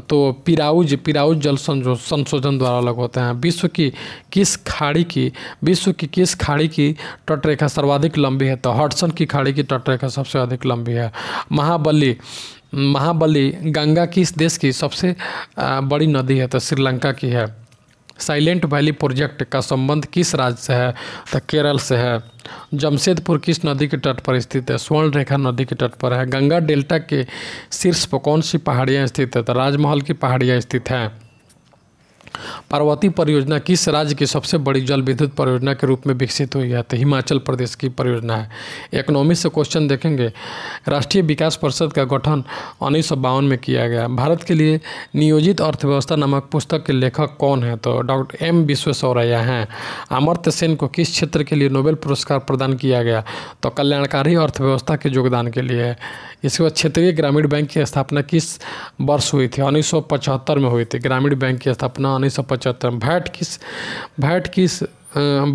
तो पिराउज पिराउज जल संशोधन द्वारा अलग होते हैं विश्व की किस खाड़ी की विश्व की किस खाड़ी की तटरेखा सर्वाधिक लंबी है तो हॉटसन की खाड़ी की तटरेखा सबसे अधिक लंबी है महाबली महाबली गंगा किस देश की सबसे बड़ी नदी है तो श्रीलंका की है साइलेंट वैली प्रोजेक्ट का संबंध किस राज्य से है तो केरल से है जमशेदपुर किस नदी के तट पर स्थित है स्वर्ण रेखा नदी के तट पर है गंगा डेल्टा के शीर्ष पर कौन सी पहाड़ियाँ स्थित है तो राजमहल की पहाड़ियाँ स्थित हैं पार्वती परियोजना किस राज्य की सबसे बड़ी जल विद्युत परियोजना के रूप में विकसित हुई है तो हिमाचल प्रदेश की परियोजना है इकोनॉमी से क्वेश्चन देखेंगे राष्ट्रीय विकास परिषद का गठन उन्नीस में किया गया भारत के लिए नियोजित अर्थव्यवस्था नामक पुस्तक के लेखक कौन है तो डॉक्टर एम विश्वेश्वरैया हैं अमर्त्य सेन को किस क्षेत्र के लिए नोबेल पुरस्कार प्रदान किया गया तो कल्याणकारी अर्थव्यवस्था के योगदान के लिए इसके बाद क्षेत्रीय ग्रामीण बैंक की स्थापना किस वर्ष हुई थी उन्नीस में हुई थी ग्रामीण बैंक की स्थापना उन्नीस सौ पचहत्तर में भैट किस भैट किस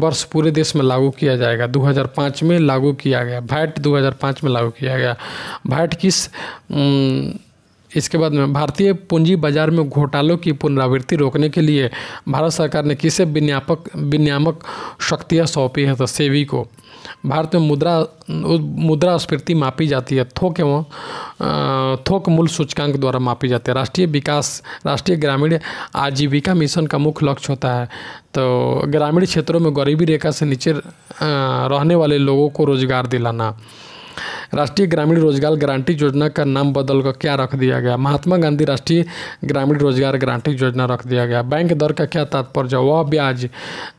वर्ष पूरे देश में लागू किया जाएगा 2005 में लागू किया गया भैट 2005 में लागू किया गया भैट किस इसके बाद में भारतीय पूंजी बाजार में घोटालों की पुनरावृत्ति रोकने के लिए भारत सरकार ने किसे विज्ञापक विनियामक शक्तियाँ सौंपी है तो सेवी को भारत में मुद्रा मुद्रा स्फीति मापी जाती है थोक एवं थोक मूल सूचकांक द्वारा मापी जाती है राष्ट्रीय विकास राष्ट्रीय ग्रामीण आजीविका मिशन का मुख्य लक्ष्य होता है तो ग्रामीण क्षेत्रों में गरीबी रेखा से नीचे रहने वाले लोगों को रोजगार दिलाना राष्ट्रीय ग्रामीण रोजगार गारंटी योजना का नाम बदल कर क्या रख दिया गया महात्मा गांधी राष्ट्रीय ग्रामीण रोजगार गारंटी योजना रख दिया गया बैंक दर का क्या तात्पर्य वह ब्याज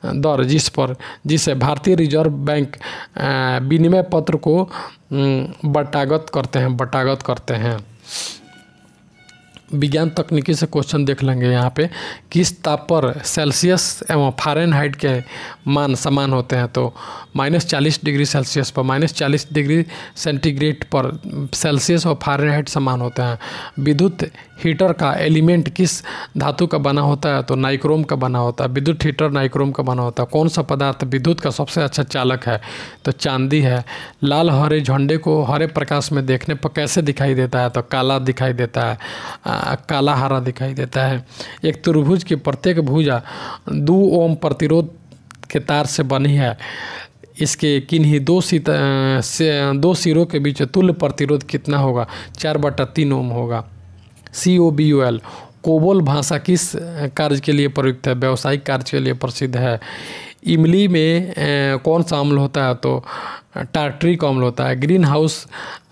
दर जिस पर जिसे भारतीय रिजर्व बैंक विनिमय पत्र को बटागत करते हैं बटागत करते हैं विज्ञान तकनीकी से क्वेश्चन देख लेंगे यहाँ पे किस ताप पर सेल्सियस एवं फारेन हाइट के मान समान होते हैं तो माइनस चालीस डिग्री सेल्सियस पर माइनस चालीस डिग्री सेंटीग्रेड पर सेल्सियस और फारेन हाइट समान होते हैं विद्युत हीटर का एलिमेंट किस धातु का बना होता है तो नाइक्रोम का बना होता है विद्युत हीटर नाइक्रोम का बना होता है कौन सा पदार्थ विद्युत का सबसे अच्छा चालक है तो चांदी है लाल हरे झंडे को हरे प्रकाश में देखने पर कैसे दिखाई देता है तो काला दिखाई देता है आ, काला हरा दिखाई देता है एक त्रिभुज की प्रत्येक भूजा दो ओम प्रतिरोध के तार से बनी है इसके किन्हीं दो सीता से दो सिरों के बीच तुल्य प्रतिरोध कितना होगा चार बटा तीन ओम होगा C O B O L COBOL भाषा किस कार्य के लिए प्रयुक्त है व्यावसायिक कार्य के लिए प्रसिद्ध है इमली में कौन सा अम्ल होता है तो टार्ट्रिक अम्ल होता है ग्रीन हाउस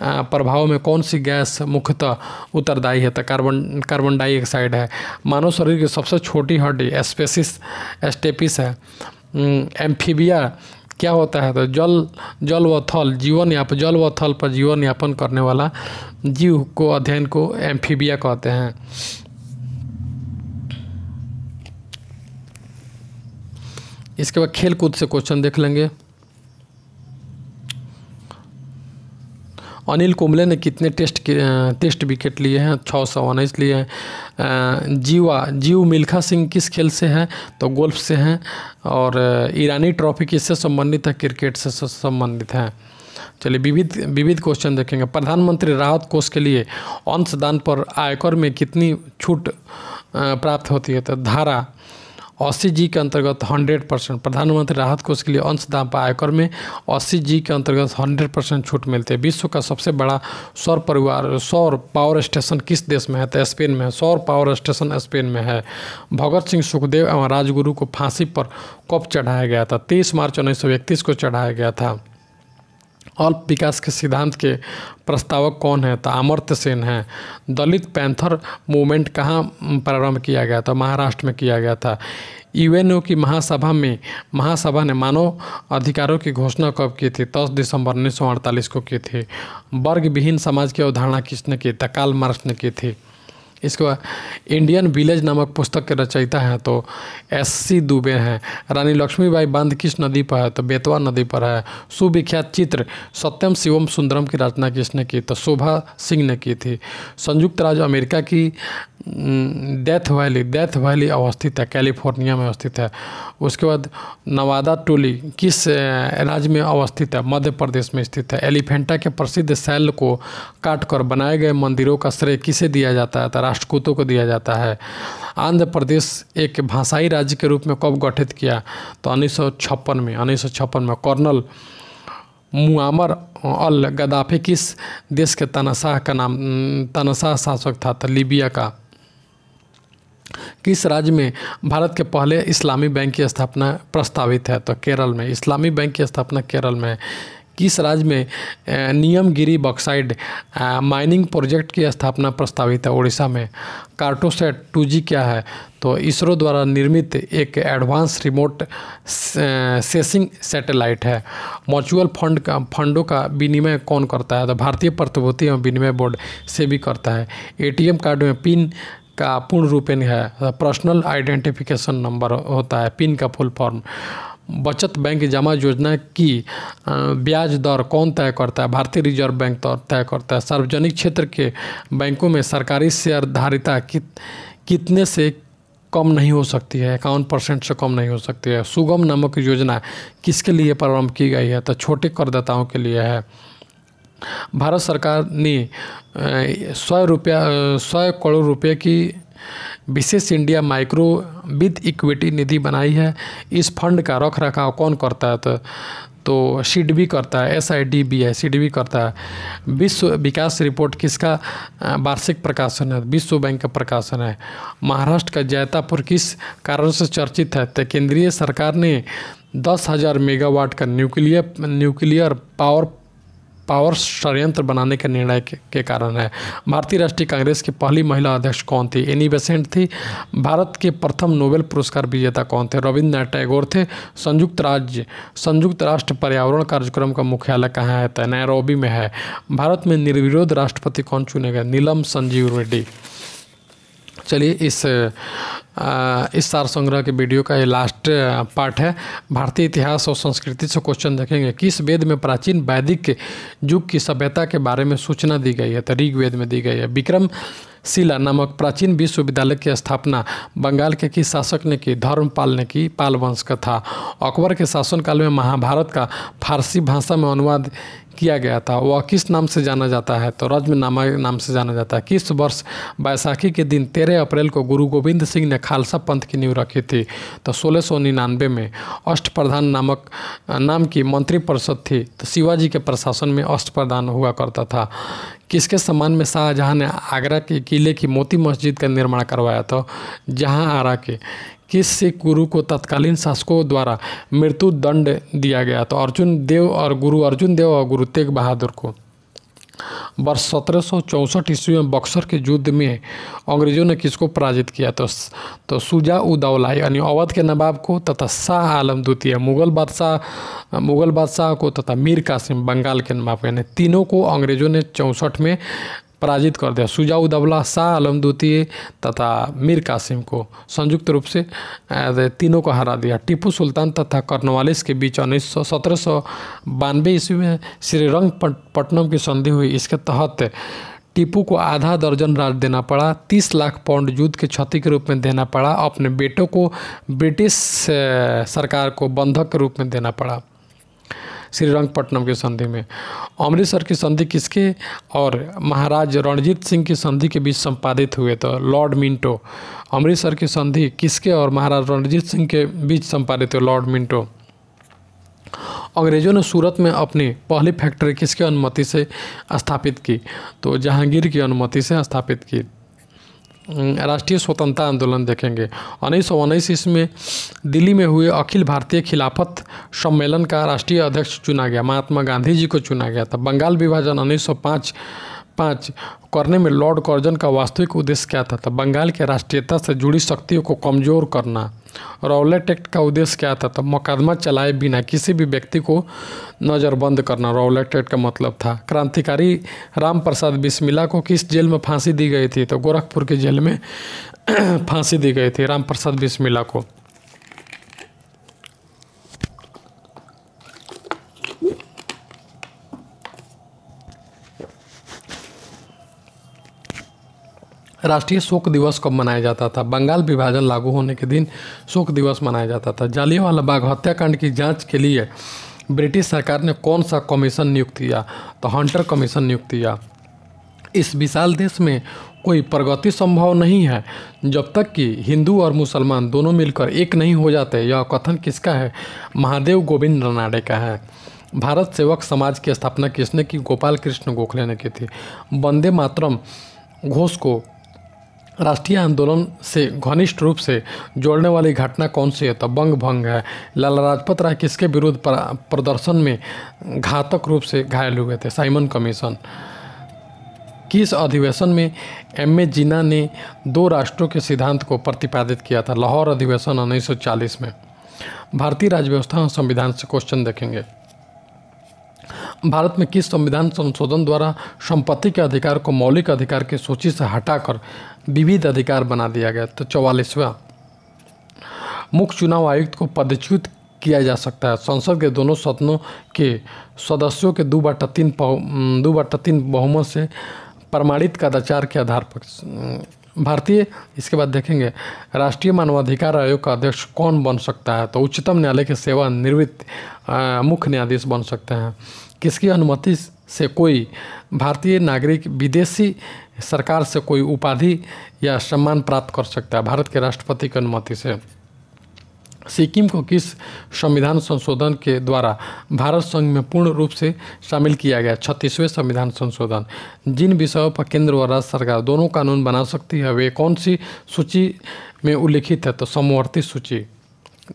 प्रभाव में कौन सी गैस मुख्यतः उत्तरदायी है तो कार्बन कार्बन डाइऑक्साइड है मानव शरीर की सबसे छोटी हड्डी स्पेसिस स्टेपिस है एम्फीबिया क्या होता है तो जल जल व थल जीवन यापन जल व थल पर जीवन यापन करने वाला जीव को अध्ययन को एम्फीबिया कहते हैं इसके बाद खेलकूद से क्वेश्चन देख लेंगे अनिल कुंबले ने कितने टेस्ट टेस्ट विकेट लिए हैं छः सौ उन्नीस लिए हैं जीवा जीव मिल्खा सिंह किस खेल से हैं तो गोल्फ से हैं और ईरानी ट्रॉफी किससे संबंधित है क्रिकेट से संबंधित है चलिए विविध विविध क्वेश्चन देखेंगे प्रधानमंत्री राहत कोष के लिए अंशदान पर आयकर में कितनी छूट प्राप्त होती है तो धारा अस्सी जी के अंतर्गत हंड्रेड परसेंट प्रधानमंत्री राहत कोष के लिए अंशदान पर आयकर में अस्सी जी के अंतर्गत हंड्रेड परसेंट छूट मिलती है विश्व का सबसे बड़ा सौर परिवार सौर पावर स्टेशन किस देश में है तो स्पेन में है सौर पावर स्टेशन स्पेन में है भगत सिंह सुखदेव एवं राजगुरु को फांसी पर कब चढ़ाया गया था तेईस मार्च उन्नीस को चढ़ाया गया था अल्प विकास के सिद्धांत के प्रस्तावक कौन है तो अमर्त्य सेन है दलित पैंथर मूवमेंट कहाँ प्रारंभ किया गया था महाराष्ट्र में किया गया था यूएनओ की महासभा में महासभा ने मानव अधिकारों की घोषणा कब की थी 10 दिसंबर उन्नीस को की थी वर्ग विहीन समाज की अवधारणा किसने की तकाल मार्क्स ने की थी इसको इंडियन विलेज नामक पुस्तक के रचयिता हैं तो एस सी दुबे हैं रानी लक्ष्मीबाई बांध किस नदी पर है तो बेतवा नदी पर है सुविख्यात चित्र सत्यम शिवम सुंदरम की रचना किसने की तो शोभा सिंह ने की थी संयुक्त राज्य अमेरिका की डेथ वैली डेथ वैली अवस्थित है कैलिफोर्निया में अवस्थित है उसके बाद नवादा टोली किस राज्य में अवस्थित है मध्य प्रदेश में स्थित है एलिफेंटा के प्रसिद्ध शैल को काट कर बनाए गए मंदिरों का श्रेय किसे दिया जाता है तो राष्ट्रकूतों को दिया जाता है आंध्र प्रदेश एक भाषाई राज्य के रूप में कब गठित किया तो उन्नीस में उन्नीस में कर्नल मुआमर अल गदाफी किस देश के तनाशाह का नाम तानाशाह शासक था तो लीबिया का किस राज्य में भारत के पहले इस्लामी बैंक की स्थापना प्रस्तावित है तो केरल में इस्लामी बैंक की स्थापना केरल में है किस राज्य में नियमगिरी बॉक्साइड माइनिंग प्रोजेक्ट की स्थापना प्रस्तावित है उड़ीसा में कार्टोसेट टू जी क्या है तो इसरो द्वारा निर्मित एक एडवांस रिमोट सेसिंग सैटेलाइट है म्यूचुअल फंड का फंडों का विनिमय कौन करता है तो भारतीय प्रतिभूति एवं विनिमय बोर्ड से भी करता है एटीएम कार्ड में पिन का पूर्ण रूपेण है पर्सनल आइडेंटिफिकेशन नंबर होता है पिन का फुल फॉर्म बचत बैंक जमा योजना की ब्याज दर कौन तय करता है भारतीय रिजर्व बैंक दर तय करता है सार्वजनिक क्षेत्र के बैंकों में सरकारी शेयरधारिता कित, कितने से कम नहीं हो सकती है इक्यावन परसेंट से कम नहीं हो सकती है सुगम नामक योजना किसके लिए प्रारंभ की गई है तो छोटे करदाताओं के लिए है भारत सरकार ने सौ रुपया सौ करोड़ रुपये की विशेष इंडिया माइक्रो विद इक्विटी निधि बनाई है इस फंड का रख रखाव कौन करता है तो तो सीड भी करता है एस आई डी बी है सीड भी करता है विश्व विकास रिपोर्ट किसका वार्षिक प्रकाशन है विश्व बैंक का प्रकाशन है महाराष्ट्र का जैतापुर किस कारण से चर्चित है तो केंद्रीय सरकार ने दस हज़ार मेगावाट का न्यूक्लियर न्यूक्लियर पावर पावर षडयंत्र बनाने के निर्णय के, के कारण है भारतीय राष्ट्रीय कांग्रेस की पहली महिला अध्यक्ष कौन थी एनी बेसेंट थी भारत के प्रथम नोबेल पुरस्कार विजेता कौन थे रविन्द्रनाथ टैगोर थे संयुक्त राज्य संयुक्त राष्ट्र पर्यावरण कार्यक्रम का मुख्यालय कहाँ है तो नैरोबी में है भारत में निर्विरोध राष्ट्रपति कौन चुने गए नीलम संजीव रेड्डी चलिए इस इस सार संग्रह के वीडियो का ये लास्ट पार्ट है भारतीय इतिहास और संस्कृति से क्वेश्चन देखेंगे किस वेद में प्राचीन वैदिक युग की सभ्यता के बारे में सूचना दी गई है तो ऋग्वेद में दी गई है विक्रम शिला नामक प्राचीन विश्वविद्यालय की स्थापना बंगाल के किस शासक ने की धर्मपाल ने की पाल वंश का था अकबर के शासनकाल में महाभारत का फारसी भाषा में अनुवाद किया गया था वह किस नाम से जाना जाता है तो नामा नाम से जाना जाता है किस वर्ष बैसाखी के दिन तेरह अप्रैल को गुरु गोविंद सिंह ने खालसा पंथ की नींव रखी थी तो सोलह सौ निन्यानवे में अष्ट प्रधान नामक नाम की मंत्रिपरिषद थी तो शिवाजी के प्रशासन में अष्ट प्रधान हुआ करता था किसके सम्मान में शाहजहाँ ने आगरा के किले की मोती मस्जिद का निर्माण करवाया था तो जहाँ आरा के किस सिख गुरु को तत्कालीन शासकों द्वारा मृत्यु दंड दिया गया तो अर्जुन देव और गुरु अर्जुन देव और गुरु तेग बहादुर को वर्ष सत्रह सौ ईस्वी में बक्सर के युद्ध में अंग्रेजों ने किसको पराजित किया तो तो सुजा उदौला यानी अवध के नवाब को तथा शाह आलम द्वितीय मुगल बादशाह मुगल बादशाह को तथा मीर कासिम बंगाल के नवाब यानी तीनों को अंग्रेजों ने चौंसठ में पराजित कर दिया सुजाउद अबला शाह आलम द्वितीय तथा मीर कासिम को संयुक्त रूप से तीनों को हरा दिया टीपू सुल्तान तथा कर्नवालिस के बीच उन्नीस सौ सत्रह सौ बानवे ईस्वी में श्रीरंगपट्टनम की संधि हुई इसके तहत टीपू को आधा दर्जन राज देना पड़ा तीस लाख पाउंड युद्ध के क्षति के रूप में देना पड़ा अपने बेटों को ब्रिटिश सरकार को बंधक के रूप में देना पड़ा श्री रंगपट्टनम की संधि में अमृतसर की संधि किसके और महाराज रणजीत सिंह की संधि के बीच संपादित हुए तो लॉर्ड मिंटो अमृतसर की संधि किसके और महाराज रणजीत सिंह के बीच संपादित हुए लॉर्ड मिंटो अंग्रेज़ों ने सूरत में अपनी पहली फैक्ट्री किसकी अनुमति से स्थापित की तो जहांगीर की अनुमति से स्थापित की राष्ट्रीय स्वतंत्रता आंदोलन देखेंगे उन्नीस सौ उन्नीस में दिल्ली में हुए अखिल भारतीय खिलाफत सम्मेलन का राष्ट्रीय अध्यक्ष चुना गया महात्मा गांधी जी को चुना गया था बंगाल विभाजन उन्नीस सौ पाँच पाँच करने में लॉर्ड कॉर्जन का वास्तविक उद्देश्य क्या था तब बंगाल के राष्ट्रीयता से जुड़ी शक्तियों को कमजोर करना रॉलेट एक्ट का उद्देश्य क्या था तब मुकदमा चलाए बिना किसी भी व्यक्ति को नज़रबंद करना रॉलेट एक्ट का मतलब था क्रांतिकारी राम प्रसाद बिस्मिला को किस जेल में फांसी दी गई थी तो गोरखपुर के जेल में <clears throat> फांसी दी गई थी राम प्रसाद बिस्मिला को अंतर्राष्ट्रीय शोक दिवस कब मनाया जाता था बंगाल विभाजन लागू होने के दिन शोक दिवस मनाया जाता था जालियावाला बाग हत्याकांड की जांच के लिए ब्रिटिश सरकार ने कौन सा कमीशन नियुक्त किया तो हंटर कमीशन नियुक्त किया इस विशाल देश में कोई प्रगति संभव नहीं है जब तक कि हिंदू और मुसलमान दोनों मिलकर एक नहीं हो जाते यह कथन किसका है महादेव गोविंद रनाडे का है भारत सेवक समाज की स्थापना किसने की गोपाल कृष्ण गोखले ने की थी वंदे मातरम घोष को राष्ट्रीय आंदोलन से घनिष्ठ रूप से जोड़ने वाली घटना कौन सी है तो बंग भंग है लाला लाजपत राय किसके विरुद्ध प्रदर्शन में घातक रूप से घायल हुए थे साइमन कमीशन किस अधिवेशन में एम ए जिना ने दो राष्ट्रों के सिद्धांत को प्रतिपादित किया था लाहौर अधिवेशन 1940 में भारतीय राजव्यवस्था और संविधान से क्वेश्चन देखेंगे भारत में किस संविधान संशोधन द्वारा संपत्ति के अधिकार को मौलिक अधिकार की सूची से हटाकर विविध अधिकार बना दिया गया तो चौवालीसवा मुख्य चुनाव आयुक्त को पदच्युत किया जा सकता है संसद के दोनों सदनों के सदस्यों के दो बटा तीन दो बटा तीन बहुमत से प्रमाणित कदाचार के आधार पर भारतीय इसके बाद देखेंगे राष्ट्रीय मानवाधिकार आयोग का अध्यक्ष कौन बन सकता है तो उच्चतम न्यायालय के सेवा निवृत्त मुख्य न्यायाधीश बन सकते हैं किसकी अनुमति से कोई भारतीय नागरिक विदेशी सरकार से कोई उपाधि या सम्मान प्राप्त कर सकता है भारत के राष्ट्रपति की अनुमति से सिक्किम को किस संविधान संशोधन के द्वारा भारत संघ में पूर्ण रूप से शामिल किया गया छत्तीसवें संविधान संशोधन जिन विषयों पर केंद्र और राज्य सरकार दोनों कानून बना सकती है वे कौन सी सूची में उल्लिखित है तो समवर्ती सूची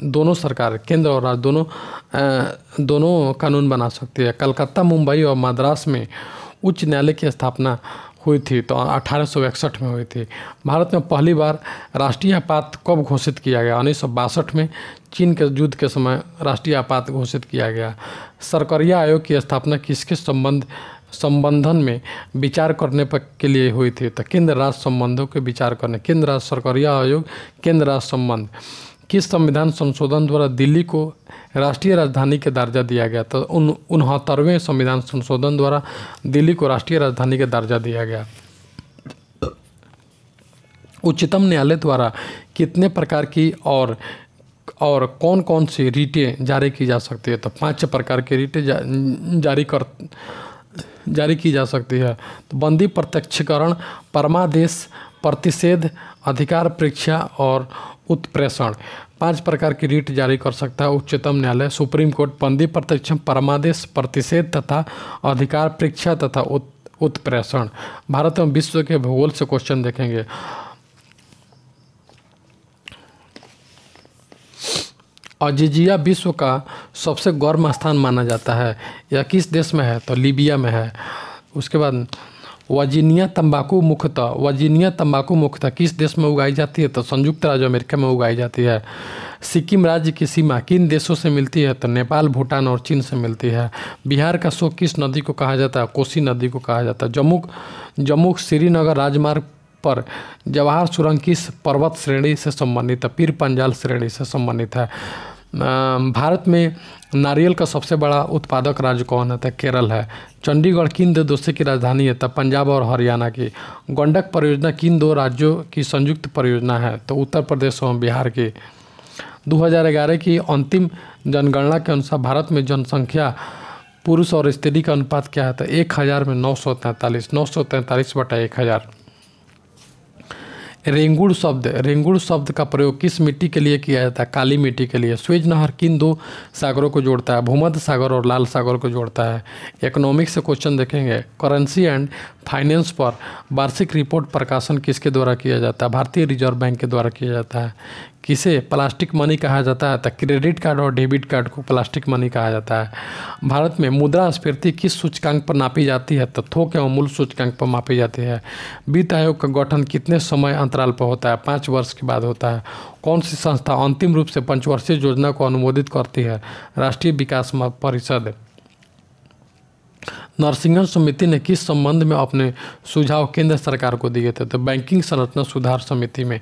दोनों सरकार केंद्र और राज्य दोनों आ, दोनों कानून बना सकती है कलकत्ता मुंबई और मद्रास में उच्च न्यायालय की स्थापना हुई थी तो अठारह में हुई थी भारत में पहली बार राष्ट्रीय आपात कब घोषित किया गया उन्नीस में चीन के युद्ध के समय राष्ट्रीय आपात घोषित किया गया सरकरिया आयोग की स्थापना किसके संबंध संबंधन में विचार करने पर के लिए हुई थी तो केंद्र राज्य संबंधों के विचार करने केंद्र राज्य सरकारिया आयोग केंद्र राज्य संबंध किस संविधान संशोधन द्वारा दिल्ली को राष्ट्रीय राजधानी का दर्जा दिया गया तो उन उनहत्तरवें संविधान संशोधन द्वारा दिल्ली को राष्ट्रीय राजधानी का दर्जा दिया गया उच्चतम न्यायालय द्वारा कितने प्रकार की और और कौन कौन सी रीटें जारी की जा सकती है तो पांच प्रकार की रीटें जा, जारी कर जारी की जा सकती है तो बंदी प्रत्यक्षकरण परमादेश प्रतिषेध अधिकार परीक्षा और उत्प्रेषण पांच प्रकार की रीट जारी कर सकता है उच्चतम न्यायालय सुप्रीम कोर्ट बंदी प्रत्यक्षम परमादेश प्रतिषेध तथा अधिकार परीक्षा तथा उत्प्रेषण भारत में विश्व के भूगोल से क्वेश्चन देखेंगे अजीजिया विश्व का सबसे गर्म स्थान माना जाता है यह किस देश में है तो लीबिया में है उसके बाद वजीनिया तंबाकू मुख्यतः वजीनिया तंबाकू मुख्यतः किस देश में उगाई जाती है तो संयुक्त राज्य अमेरिका में उगाई जाती है सिक्किम राज्य की सीमा किन देशों से मिलती है तो नेपाल भूटान और चीन से मिलती है बिहार का शोक किस नदी को कहा जाता है कोसी नदी को कहा जाता है जम्मू जम्मू श्रीनगर राजमार्ग पर जवाहर सुरंग किस पर्वत श्रेणी से संबंधित है पीर पंजाल श्रेणी से संबंधित है भारत में नारियल का सबसे बड़ा उत्पादक राज्य कौन है तो केरल है चंडीगढ़ किन दो दोस्तों की राजधानी है तब तो पंजाब और हरियाणा की गंडक परियोजना किन दो राज्यों की संयुक्त परियोजना है तो उत्तर प्रदेश और बिहार की 2011 की अंतिम जनगणना के अनुसार भारत में जनसंख्या पुरुष और स्त्री का अनुपात क्या है तो एक हज़ार में नौ सौ तैंतालीस नौ सौ तैंतालीस बटा एक हज़ार रेंगुड़ शब्द रेंगुड़ शब्द का प्रयोग किस मिट्टी के लिए किया जाता है काली मिट्टी के लिए स्वेज नहर किन दो सागरों को जोड़ता है भूमध्य सागर और लाल सागर को जोड़ता है इकोनॉमिक्स से क्वेश्चन देखेंगे करेंसी एंड फाइनेंस पर वार्षिक रिपोर्ट प्रकाशन किसके द्वारा किया जाता है भारतीय रिजर्व बैंक के द्वारा किया जाता है किसे प्लास्टिक मनी कहा जाता है तो क्रेडिट कार्ड और डेबिट कार्ड को प्लास्टिक मनी कहा जाता है भारत में मुद्रा स्फीति किस सूचकांक पर नापी जाती है तो थोक एवं मूल सूचकांक पर मापी जाती है वित्त आयोग का गठन कितने समय अंतराल पर होता है पाँच वर्ष के बाद होता है कौन सी संस्था अंतिम रूप से पंचवर्षीय योजना को अनुमोदित करती है राष्ट्रीय विकास परिषद नरसिंहन समिति ने किस संबंध में अपने सुझाव केंद्र सरकार को दिए थे तो बैंकिंग संरचना सुधार समिति में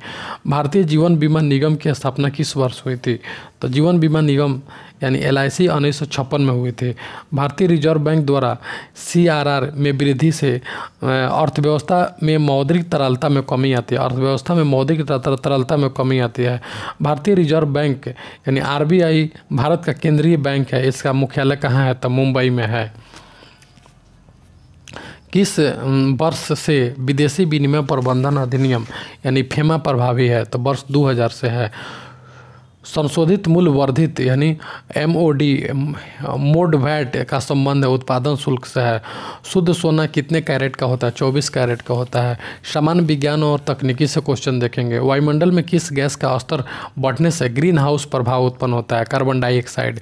भारतीय जीवन बीमा निगम की स्थापना किस वर्ष हुई थी तो जीवन बीमा निगम यानी एल आई सी उन्नीस सौ छप्पन में हुई थी भारतीय रिजर्व बैंक द्वारा सी आर आर में वृद्धि से अर्थव्यवस्था में मौद्रिक तरलता में कमी आती है अर्थव्यवस्था में मौद्रिक तरलता में कमी आती है भारतीय रिजर्व बैंक यानी आर बी आई भारत का केंद्रीय बैंक है इसका मुख्यालय कहाँ है तो मुंबई में है किस वर्ष से विदेशी विनिमय प्रबंधन अधिनियम यानी फेमा प्रभावी है तो वर्ष 2000 से है संशोधित मूल्य वर्धित यानी M O D MODVAT का संबंध है उत्पादन शुल्क से है शुद्ध सोना कितने कैरेट का होता है चौबीस कैरेट का होता है सामान्य विज्ञान और तकनीकी से क्वेश्चन देखेंगे वायुमंडल में किस गैस का स्तर बढ़ने से ग्रीन हाउस प्रभाव उत्पन्न होता है कार्बन डाइऑक्साइड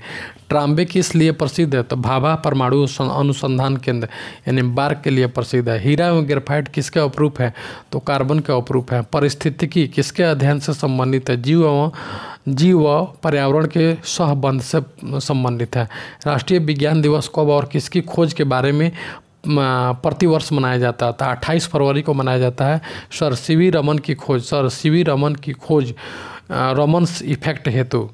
ट्राम्बे किस लिए प्रसिद्ध है तो भाभा परमाणु अनुसंधान केंद्र यानी बार्क के लिए प्रसिद्ध है हीरा एवं ग्रेफाइट किसके अपरूप है तो कार्बन के अपरूप है परिस्थितिकी किसके अध्ययन से संबंधित है जीव एवं जीव व पर्यावरण के सहबंध से संबंधित है राष्ट्रीय विज्ञान दिवस कब और किसकी खोज के बारे में प्रतिवर्ष मनाया जाता था अट्ठाईस फरवरी को मनाया जाता है सर सी वी रमन की खोज सर सी वी रमन की खोज रमन इफेक्ट हेतु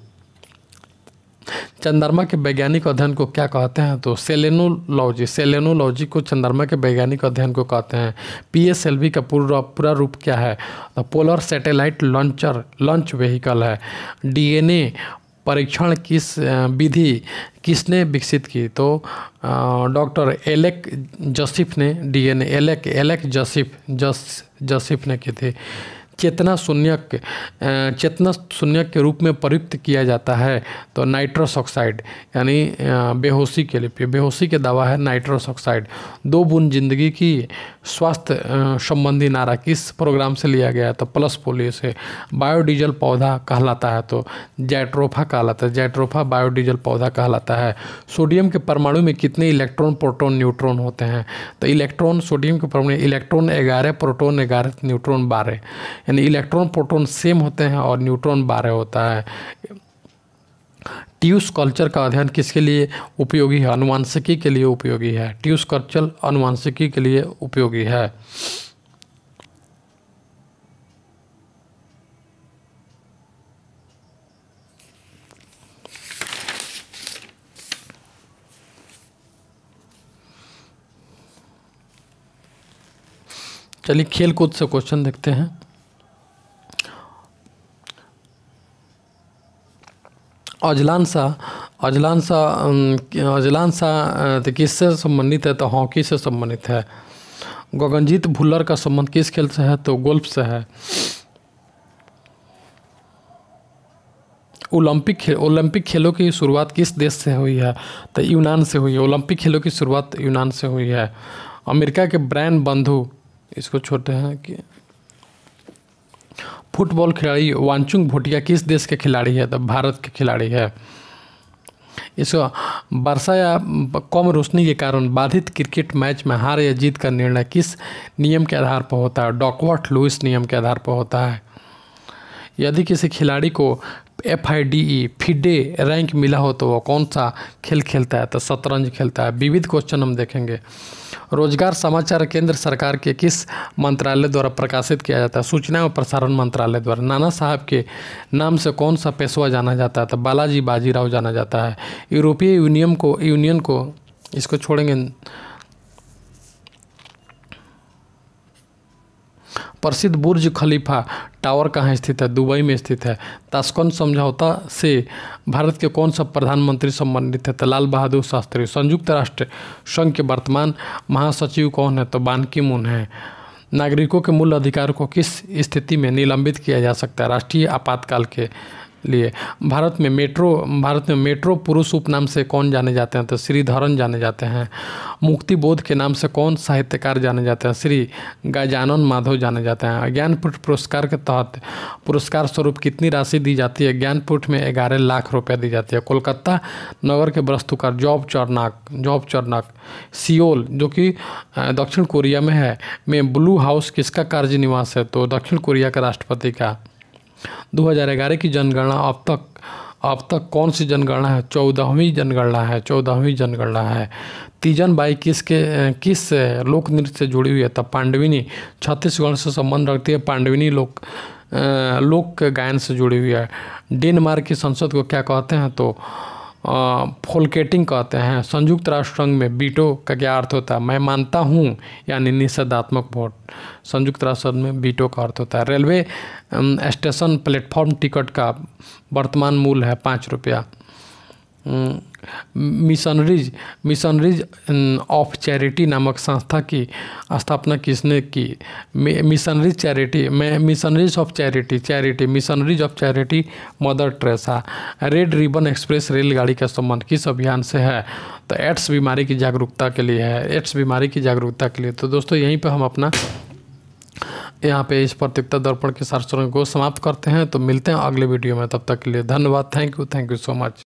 चंद्रमा के वैज्ञानिक अध्ययन को क्या कहते हैं तो सेलेनोलॉजी सेलेनोलॉजी को चंद्रमा के वैज्ञानिक अध्ययन को कहते हैं पीएसएलवी का पूरा पूरा रूप क्या है तो polar satellite launcher launch vehicle है डीएनए परीक्षण किस विधि किसने विकसित की तो डॉक्टर एलेक जसिफ ने डीएनए एलेक एलेक जसिफ जस जसिफ ने की थी चेतना शून्यक चेतना शून्यक के रूप में प्रयुक्त किया जाता है तो नाइट्रस ऑक्साइड यानी बेहोशी के लिए बेहोशी के दवा है नाइट्रस ऑक्साइड दो बुंद जिंदगी की स्वास्थ्य संबंधी नारा किस प्रोग्राम से लिया गया तो प्लस पोलियो से बायोडीजल पौधा कहलाता है तो जैट्रोफा कहलाता है जैट्रोफा बायोडीजल पौधा कहलाता है सोडियम के परमाणु में कितने इलेक्ट्रॉन प्रोटोन न्यूट्रॉन होते हैं तो इलेक्ट्रॉन सोडियम के परमाणु इलेक्ट्रॉन ग्यारह प्रोटोन ग्यारह न्यूट्रॉन बारह यानी इलेक्ट्रॉन प्रोटॉन सेम होते हैं और न्यूट्रॉन बारह होता है ट्यूस कल्चर का अध्ययन किसके लिए उपयोगी है अनुवांशिकी के लिए उपयोगी है ट्यूस कल्चर अनुवांशिकी के लिए उपयोगी है चलिए खेलकूद से क्वेश्चन देखते हैं Azlan Shah Azlan Shah Azlan Shah तो किससे संबंधित है तो हॉकी से संबंधित है गगनजीत भुल्लर का संबंध किस खेल से है तो गोल्फ से है ओलंपिक खेल ओलंपिक खेलों की शुरुआत किस देश से हुई है तो यूनान से हुई है ओलंपिक खेलों की शुरुआत यूनान से हुई है अमेरिका के ब्रैंड बंधु इसको छोटे हैं कि फुटबॉल खिलाड़ी वांचुंग भोटिया किस देश के खिलाड़ी है तो भारत के खिलाड़ी है इसको वर्षा या कम रोशनी के कारण बाधित क्रिकेट मैच में हार या जीत का निर्णय किस नियम के आधार पर होता है डॉकवर्ट लुइस नियम के आधार पर होता है यदि किसी खिलाड़ी को F I D E FIDE rank मिला हो तो वह कौन सा खेल खेलता है तो शतरंज खेलता है विविध क्वेश्चन हम देखेंगे रोजगार समाचार केंद्र सरकार के किस मंत्रालय द्वारा प्रकाशित किया जाता है सूचना और प्रसारण मंत्रालय द्वारा नाना साहब के नाम से कौन सा पेशवा जाना जाता है तो बालाजी बाजीराव जाना जाता है यूरोपीय यूनियन को यूनियन को इसको छोड़ेंगे प्रसिद्ध बुर्ज खलीफा टावर कहाँ स्थित है दुबई में स्थित है ताशकंद समझौता से भारत के कौन सा प्रधानमंत्री संबंधित है तो लाल बहादुर शास्त्री संयुक्त राष्ट्र संघ के वर्तमान महासचिव कौन है तो बानकी मून है नागरिकों के मूल अधिकार को किस स्थिति में निलंबित किया जा सकता है राष्ट्रीय आपातकाल के लिए भारत में मेट्रो भारत में मेट्रो पुरुष उपनाम से कौन जाने जाते हैं तो श्रीधरन जाने जाते हैं मुक्ति बोध के नाम से कौन साहित्यकार जाने जाते हैं श्री गजानन माधव जाने जाते हैं ज्ञानपुट पुरस्कार के तहत पुरस्कार स्वरूप कितनी राशि दी जाती है ज्ञानपीठ में ग्यारह लाख रुपये दी जाती है कोलकाता नगर के वस्तुकार Job Charnock Job Charnock Seoul जो कि दक्षिण कोरिया में है में ब्लू हाउस किसका कार्य निवास है तो दक्षिण कोरिया के राष्ट्रपति का 2011 की जनगणना अब तक अब तक कौन सी जनगणना है चौदहवीं जनगणना है चौदहवीं जनगणना है तीजन बाई किसके किस लोक नृत्य से जुड़ी हुई है तब पांडविनी छत्तीसगढ़ से संबंध रखती है पांडविनी लोक लोक गायन से जुड़ी हुई है डेनमार्क की संसद को क्या कहते हैं तो फोलकेटिंग कहते हैं संयुक्त राष्ट्र संघ में बीटो का क्या अर्थ होता है मैं मानता हूँ यानी निषेधात्मक वोट संयुक्त राष्ट्र संघ में बीटो का अर्थ होता है रेलवे स्टेशन प्लेटफॉर्म टिकट का वर्तमान मूल्य है पाँच रुपया मिशनरीज मिशनरीज ऑफ चैरिटी नामक संस्था की स्थापना किसने की मिशनरीज चैरिटी मैं Missionaries of Charity Charity Missionaries of Charity Mother Teresa Red Ribbon Express रेलगाड़ी का संबंध किस अभियान से है तो एड्स बीमारी की जागरूकता के लिए है एड्स बीमारी की जागरूकता के लिए तो दोस्तों यहीं पर हम अपना यहाँ पे इस प्रतियोगिता दर्पण के साक्षरों को समाप्त करते हैं तो मिलते हैं अगले वीडियो में तब तक के लिए धन्यवाद thank you thank you so much